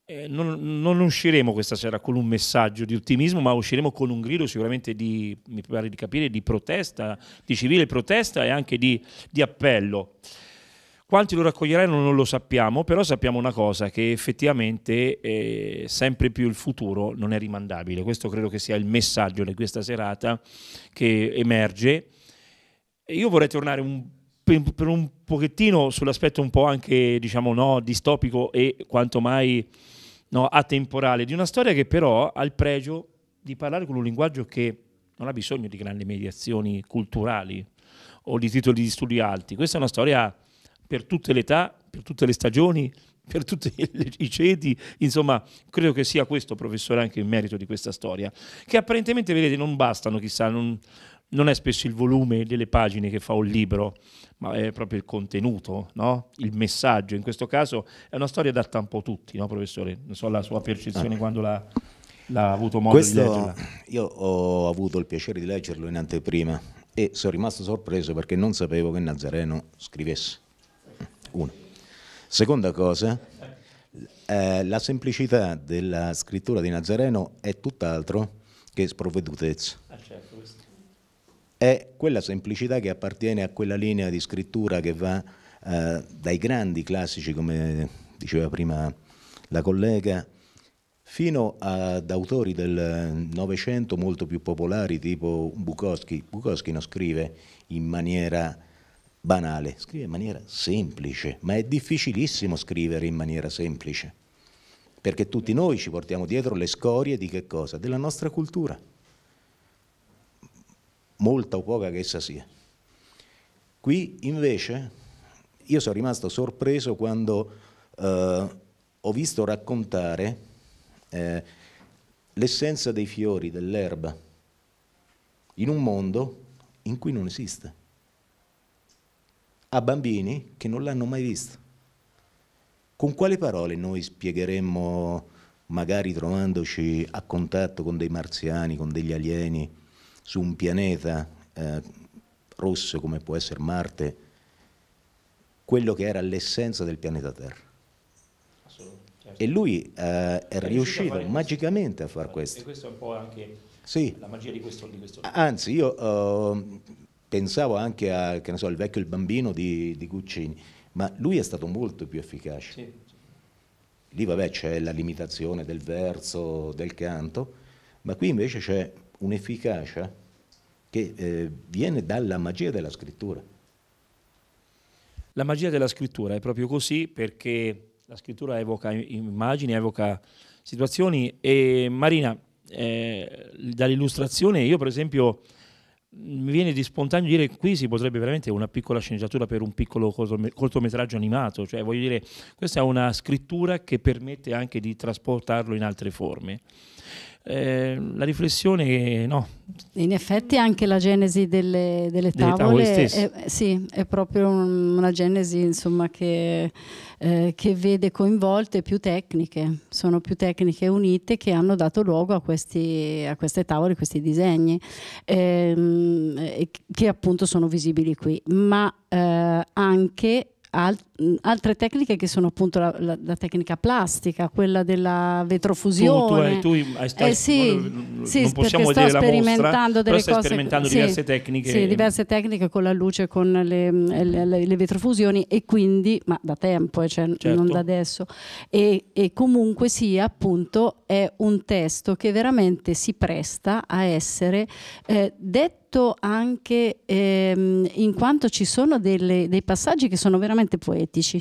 Eh, non, non, usciremo questa sera con un messaggio di ottimismo, ma usciremo con un grido sicuramente di, mi pare di capire, di protesta, di civile protesta e anche di, di appello. Quanti lo raccoglieranno non lo sappiamo, però sappiamo una cosa, che effettivamente eh, sempre più il futuro non è rimandabile. Questo credo che sia il messaggio di questa serata che emerge. Io vorrei tornare un per un pochettino sull'aspetto un po' anche diciamo no, distopico e quanto mai no, atemporale di una storia che però ha il pregio di parlare con un linguaggio che non ha bisogno di grandi mediazioni culturali o di titoli di studi alti. Questa è una storia per tutte le età, per tutte le stagioni, per tutti i ceti, insomma, credo che sia questo, professore, anche il merito di questa storia, che apparentemente, vedete, non bastano, chissà, non, non è spesso il volume delle pagine che fa un libro, ma è proprio il contenuto, no? il messaggio. In questo caso è una storia adatta un po' a tutti, no, professore? Non so la sua percezione ah. quando l'ha, l'ha, avuto modo questo, di leggerla. Io ho avuto il piacere di leggerlo in anteprima e sono rimasto sorpreso perché non sapevo che Nazareno scrivesse. Uno. Seconda cosa, eh, la semplicità della scrittura di Nazareno è tutt'altro che sprovvedutezza. Ah, certo, è quella semplicità che appartiene a quella linea di scrittura che va eh, dai grandi classici, come diceva prima la collega, fino ad autori del Novecento molto più popolari tipo Bukowski. Bukowski non scrive in maniera banale, scrive in maniera semplice, ma è difficilissimo scrivere in maniera semplice, perché tutti noi ci portiamo dietro le scorie di che cosa? Della nostra cultura, molta o poca che essa sia. Qui invece io sono rimasto sorpreso quando eh, ho visto raccontare eh, l'essenza dei fiori, dell'erba, in un mondo in cui non esiste a bambini che non l'hanno mai visto. Con quali parole noi spiegheremmo, magari trovandoci a contatto con dei marziani, con degli alieni, su un pianeta eh, rosso come può essere Marte, quello che era l'essenza del pianeta Terra? E lui eh, è, cioè, è, riuscito, riuscito a magicamente questo. a fare questo. E questo è un po' anche sì. la magia di questo, di questo. Anzi, io eh, pensavo anche al so, vecchio il bambino di, di, Guccini, ma lui è stato molto più efficace. Sì. Lì vabbè c'è la limitazione del verso, del canto, ma qui invece c'è un'efficacia che eh, viene dalla magia della scrittura. La magia della scrittura è proprio così perché la scrittura evoca immagini, evoca situazioni e Marina, eh, dall'illustrazione io per esempio mi viene di spontaneo dire che qui si potrebbe veramente una piccola sceneggiatura per un piccolo cortometraggio animato, cioè voglio dire questa è una scrittura che permette anche di trasportarlo in altre forme. Ehm, la riflessione che no. In effetti anche la genesi delle, delle, delle tavole, è, eh, sì, è proprio un, una genesi insomma, che, eh, che, vede coinvolte più tecniche, sono più tecniche unite che hanno dato luogo a, questi, a queste tavole, a questi disegni, ehm, che appunto sono visibili qui, ma eh, anche alt altre tecniche che sono appunto la, la, la, tecnica plastica, quella della vetrofusione. Tu, eh, tu, hai, tu hai, stai, eh sì, non, sì, non possiamo sto sperimentando mostra, delle cose, sperimentando sì, diverse tecniche. Sì, diverse tecniche con la luce, con le, mm, le, le, le vetrofusioni e quindi, ma da tempo, eh, cioè certo. non da adesso, e, e comunque sia appunto è un testo che veramente si presta a essere eh, detto molto anche ehm, in quanto ci sono delle, dei passaggi che sono veramente poetici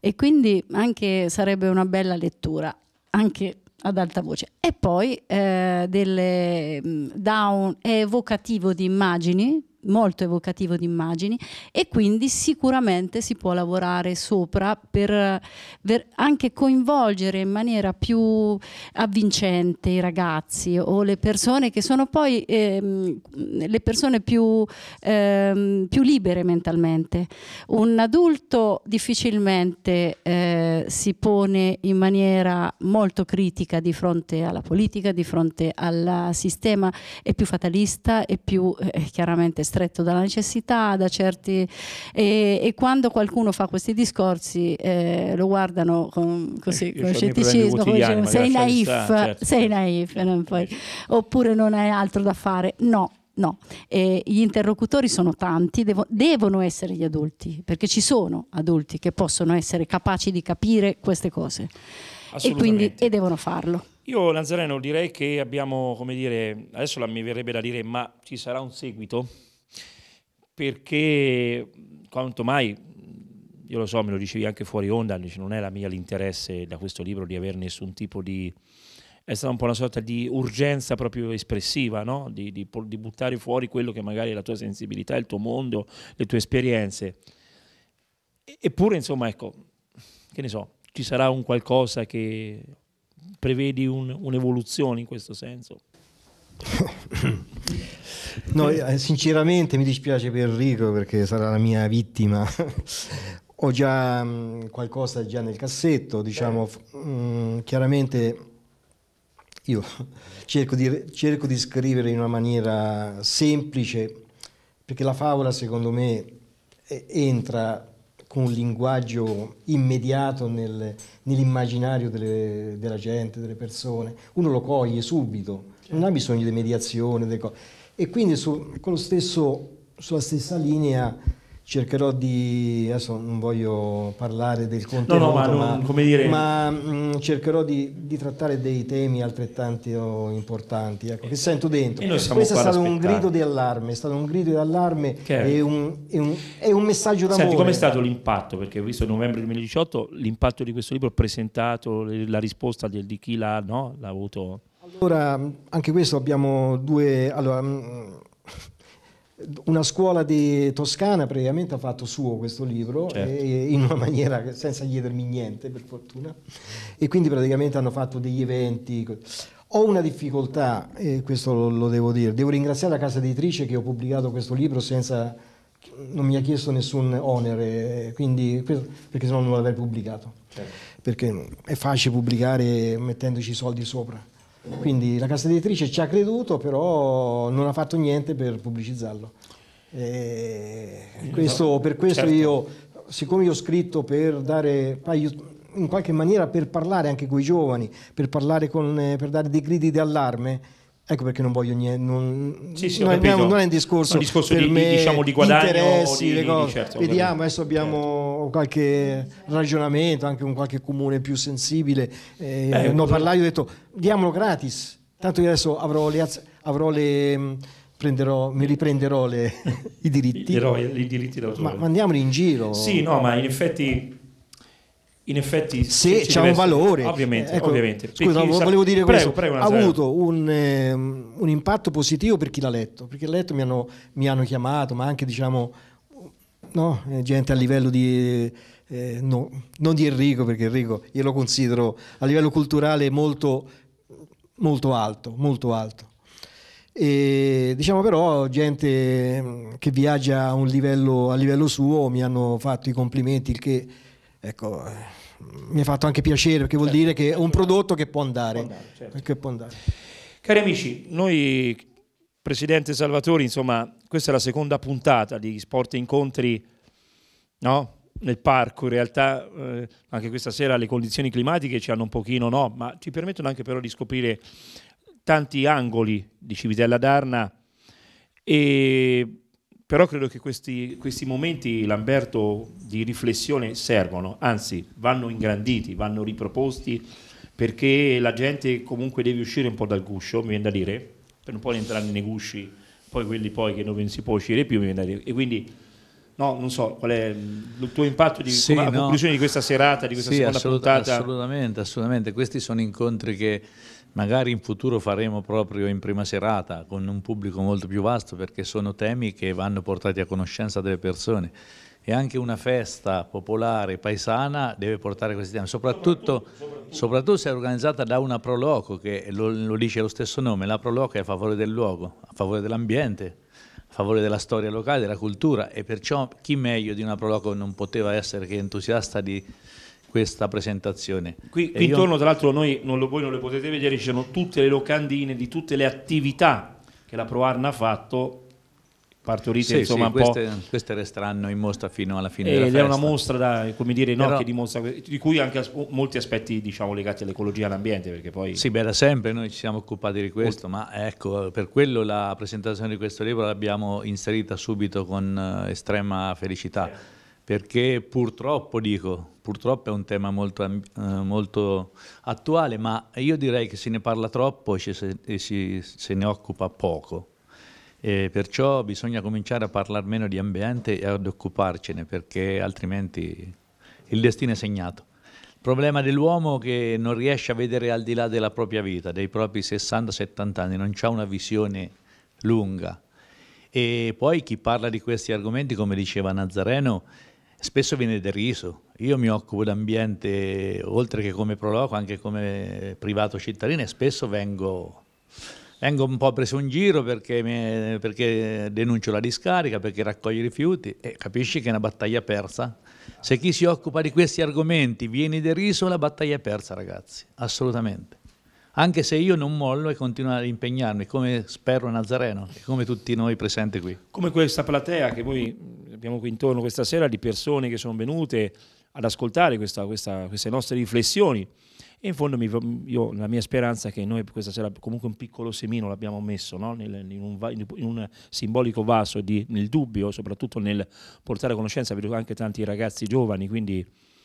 e quindi anche sarebbe una bella lettura, anche ad alta voce. E poi eh, delle, mm, da un, è evocativo di immagini molto evocativo di immagini e quindi sicuramente si può lavorare sopra per, per anche coinvolgere in maniera più avvincente i ragazzi o le persone che sono poi ehm, le persone più, ehm, più, libere mentalmente. Un adulto difficilmente eh, si pone in maniera molto critica di fronte alla politica, di fronte al sistema, è più fatalista, è più eh, chiaramente stressante stretto dalla necessità, da certi... E, e quando qualcuno fa questi discorsi eh, lo guardano con, così, eh, con scetticismo, come diciamo, sei naif, certo. sei certo. naif, certo. Eh, poi, oppure non hai altro da fare. No, No, eh, gli interlocutori sono tanti, devo, devono essere gli adulti, perché ci sono adulti che possono essere capaci di capire queste cose e, quindi, e devono farlo. Io Nazareno direi che abbiamo, come dire, adesso mi verrebbe da dire, ma ci sarà un seguito? perché quanto mai, io lo so, me lo dicevi anche fuori onda, non era mia l'interesse da questo libro di avere nessun tipo di... È stata un po' una sorta di urgenza proprio espressiva, no? di, di, di buttare fuori quello che magari è la tua sensibilità, il tuo mondo, le tue esperienze. Eppure, insomma, ecco, che ne so, ci sarà un qualcosa che prevedi un, un'evoluzione in questo senso? No, eh, sinceramente mi dispiace per Enrico perché sarà la mia vittima. Ho già mh, mm, qualcosa già nel cassetto, diciamo, mh, eh. mm, chiaramente io cerco di, cerco di scrivere in una maniera semplice perché la favola secondo me entra con un linguaggio immediato nel, nell'immaginario delle, della gente, delle persone, uno lo coglie subito, non ha certo. bisogno di mediazione, e quindi su, stesso, sulla stessa linea cercherò di, adesso non voglio parlare del contenuto, no, no, ma, non, ma, dire... ma mh, mm, cercherò di, di, trattare dei temi altrettanto oh, importanti, ecco, che sento dentro. Questo è stato un grido di allarme, è stato un grido di allarme e un, è, un, è un, messaggio d'amore. Senti, com'è stato l'impatto? Perché ho visto nel novembre 2018 l'impatto di questo libro presentato, la risposta del, di chi l'ha, no? l'ha avuto... Allora, anche questo abbiamo due... Allora, mm, una scuola di Toscana praticamente ha fatto suo questo libro certo. in una maniera senza chiedermi niente per fortuna e quindi praticamente hanno fatto degli eventi ho una difficoltà e questo lo, lo devo dire devo ringraziare la casa editrice che ho pubblicato questo libro senza non mi ha chiesto nessun onere quindi, perché se no non l'avrei pubblicato certo. perché è facile pubblicare mettendoci i soldi sopra quindi la casa editrice ci ha creduto, però non ha fatto niente per pubblicizzarlo. Questo, per questo certo. io, siccome io ho scritto per dare, in qualche maniera per parlare anche con i giovani, per, con, eh, per dare dei gridi di allarme, Ecco perché non voglio niente. Non, sì, sì, non, è, non è un discorso, no, discorso per di, me, diciamo, di guadagno interessi, di, cose. Certo, Vediamo, adesso abbiamo certo. qualche ragionamento, anche con qualche comune più sensibile. Eh, Beh, no, eh. parlai, ho detto diamolo gratis. Tanto io adesso avrò le, avrò le mm, Prenderò, mi riprenderò le, i diritti. I, i, i diritti d'autore. Ma, ma andiamoli in giro. Sì, no, ma in effetti in effetti se c'è un valore ovviamente, ecco, ovviamente. scusa no, volevo dire prego, questo prego, ha avuto un, eh, un, impatto positivo per chi l'ha letto perché letto mi hanno, mi hanno chiamato ma anche diciamo no, eh, gente a livello di eh, no, non di Enrico perché Enrico io lo considero a livello culturale molto molto alto molto alto e, diciamo però gente ehm, che viaggia a, livello, a livello suo mi hanno fatto i complimenti il che ecco, mi ha fatto anche piacere perché vuol certo. dire che è un prodotto che può andare. Può andare, certo. che può andare. Cari amici, noi, Presidente Salvatori, insomma, questa è la seconda puntata di Sport e Incontri no? nel parco. In realtà eh, anche questa sera le condizioni climatiche ci hanno un pochino, no, ma ci permettono anche però di scoprire tanti angoli di Civitella d'Arna e però credo che questi, questi, momenti, Lamberto, di riflessione servono, anzi vanno ingranditi, vanno riproposti, perché la gente comunque deve uscire un po' dal guscio, mi viene da dire, per non poi entrare nei gusci, poi quelli poi che non si può uscire più, mi viene da dire. E quindi, no, non so, qual è il tuo impatto di, sì, come, no. conclusione di questa serata, di questa sì, seconda assolut- puntata? Assolutamente, assolutamente, questi sono incontri che magari in futuro faremo proprio in prima serata con un pubblico molto più vasto perché sono temi che vanno portati a conoscenza delle persone e anche una festa popolare paesana deve portare questi temi, soprattutto, soprattutto, soprattutto. se è organizzata da una Proloco che lo, lo, dice lo stesso nome, la Proloco è a favore del luogo, a favore dell'ambiente, a favore della storia locale, della cultura e perciò chi meglio di una Proloco non poteva essere che entusiasta di questa presentazione. Qui, qui intorno, tra l'altro, noi non lo, voi non le potete vedere, ci sono tutte le locandine di tutte le attività che la Proarna ha fatto. Partorite, sì, insomma, sì, queste, queste, resteranno in mostra fino alla fine. Eh, ed è una mostra da, come dire, no, Però... che dimostra, di cui anche molti aspetti diciamo, legati all'ecologia e all'ambiente. Perché poi... Sì, beh, da sempre noi ci siamo occupati di questo, Molto... ma ecco, per quello la presentazione di questo libro l'abbiamo inserita subito con eh, estrema felicità. Sì perché purtroppo, dico, purtroppo è un tema molto, eh, molto, attuale, ma io direi che se ne parla troppo e, se, e si, se ne occupa poco. E perciò bisogna cominciare a parlare meno di ambiente e ad occuparcene, perché altrimenti il destino è segnato. Il problema dell'uomo che non riesce a vedere al di là della propria vita, dei propri 60-70 anni, non ha una visione lunga. E poi chi parla di questi argomenti, come diceva Nazareno, spesso viene deriso. Io mi occupo d'ambiente oltre che come proloco, anche come privato cittadino e spesso vengo, vengo un po' preso in giro perché, mi, perché, denuncio la discarica, perché raccoglio i rifiuti e capisci che è una battaglia persa. Se chi si occupa di questi argomenti viene deriso, la battaglia è persa ragazzi, assolutamente anche se io non mollo e continuo ad impegnarmi, come spero Nazareno, come tutti noi presenti qui. Come questa platea che voi mm, abbiamo qui intorno questa sera di persone che sono venute ad ascoltare questa, questa, queste nostre riflessioni. E in fondo mm, io, la mia speranza è che noi questa sera comunque un piccolo semino l'abbiamo messo no? nel, in, un, in, un, simbolico vaso di, nel dubbio, soprattutto nel portare a conoscenza anche tanti ragazzi giovani. Quindi,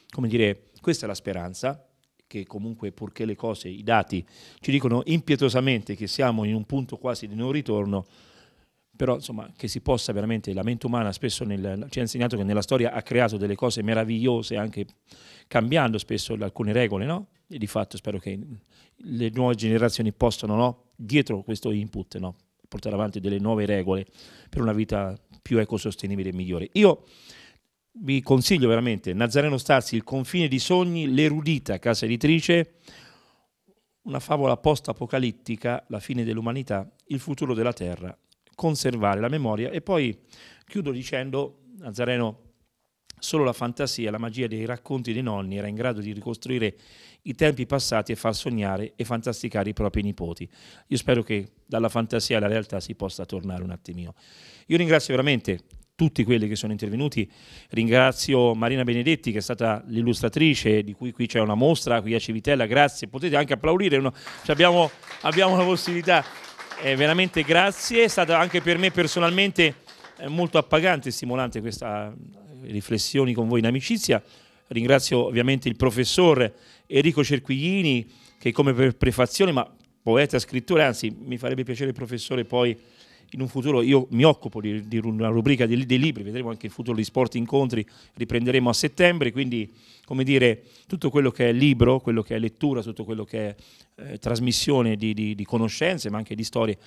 come dire, questa è la speranza che comunque purché le cose, i dati ci dicono impietosamente che siamo in un punto quasi di non ritorno, però insomma che si possa veramente, la mente umana spesso nel, ci ha insegnato che nella storia ha creato delle cose meravigliose anche cambiando spesso alcune regole, no? E di fatto spero che le nuove generazioni possano, no? dietro questo input, no? portare avanti delle nuove regole per una vita più ecosostenibile e migliore. Io vi consiglio veramente Nazareno Starsi, Il confine di sogni, l'erudita casa editrice, una favola post-apocalittica, la fine dell'umanità, il futuro della Terra, conservare la memoria e poi chiudo dicendo, Nazareno, solo la fantasia, la magia dei racconti dei nonni era in grado di ricostruire i tempi passati e far sognare e fantasticare i propri nipoti. Io spero che dalla fantasia alla realtà si possa tornare un attimino. Io ringrazio veramente tutti quelli che sono intervenuti. Ringrazio Marina Benedetti che è stata l'illustratrice di cui qui c'è una mostra qui a Civitella, grazie, potete anche applaudire, uno, abbiamo, abbiamo, la possibilità, eh, veramente grazie, è stata anche per me personalmente eh, molto appagante e stimolante questa eh, riflessione con voi in amicizia. Ringrazio ovviamente il professor Enrico Cerquiglini che come prefazione, ma poeta, scrittore, anzi mi farebbe piacere il professore poi in un futuro io mi occupo di, di una rubrica dei, dei, libri, vedremo anche il futuro di sport incontri, riprenderemo a settembre, quindi come dire tutto quello che è libro, quello che è lettura, tutto quello che è eh, trasmissione di, di, di, conoscenze ma anche di storie,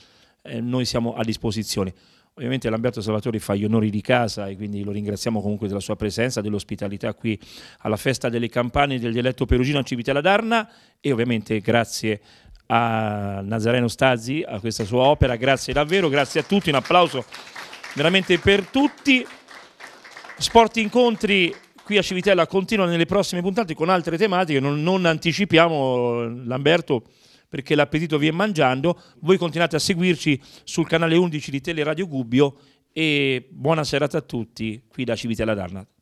eh, noi siamo a disposizione. Ovviamente Lamberto Salvatore fa gli onori di casa e quindi lo ringraziamo comunque della sua presenza, dell'ospitalità qui alla festa delle campane del dialetto perugino a Civitella d'Arna e ovviamente grazie a Nazareno Stazzi, a questa sua opera, grazie davvero, grazie a tutti, un applauso veramente per tutti. Sport Incontri qui a Civitella continuano nelle prossime puntate con altre tematiche, non, non anticipiamo Lamberto perché l'appetito vi è mangiando, voi continuate a seguirci sul canale 11 di Teleradio Gubbio e buona serata a tutti qui da Civitella d'Arnat.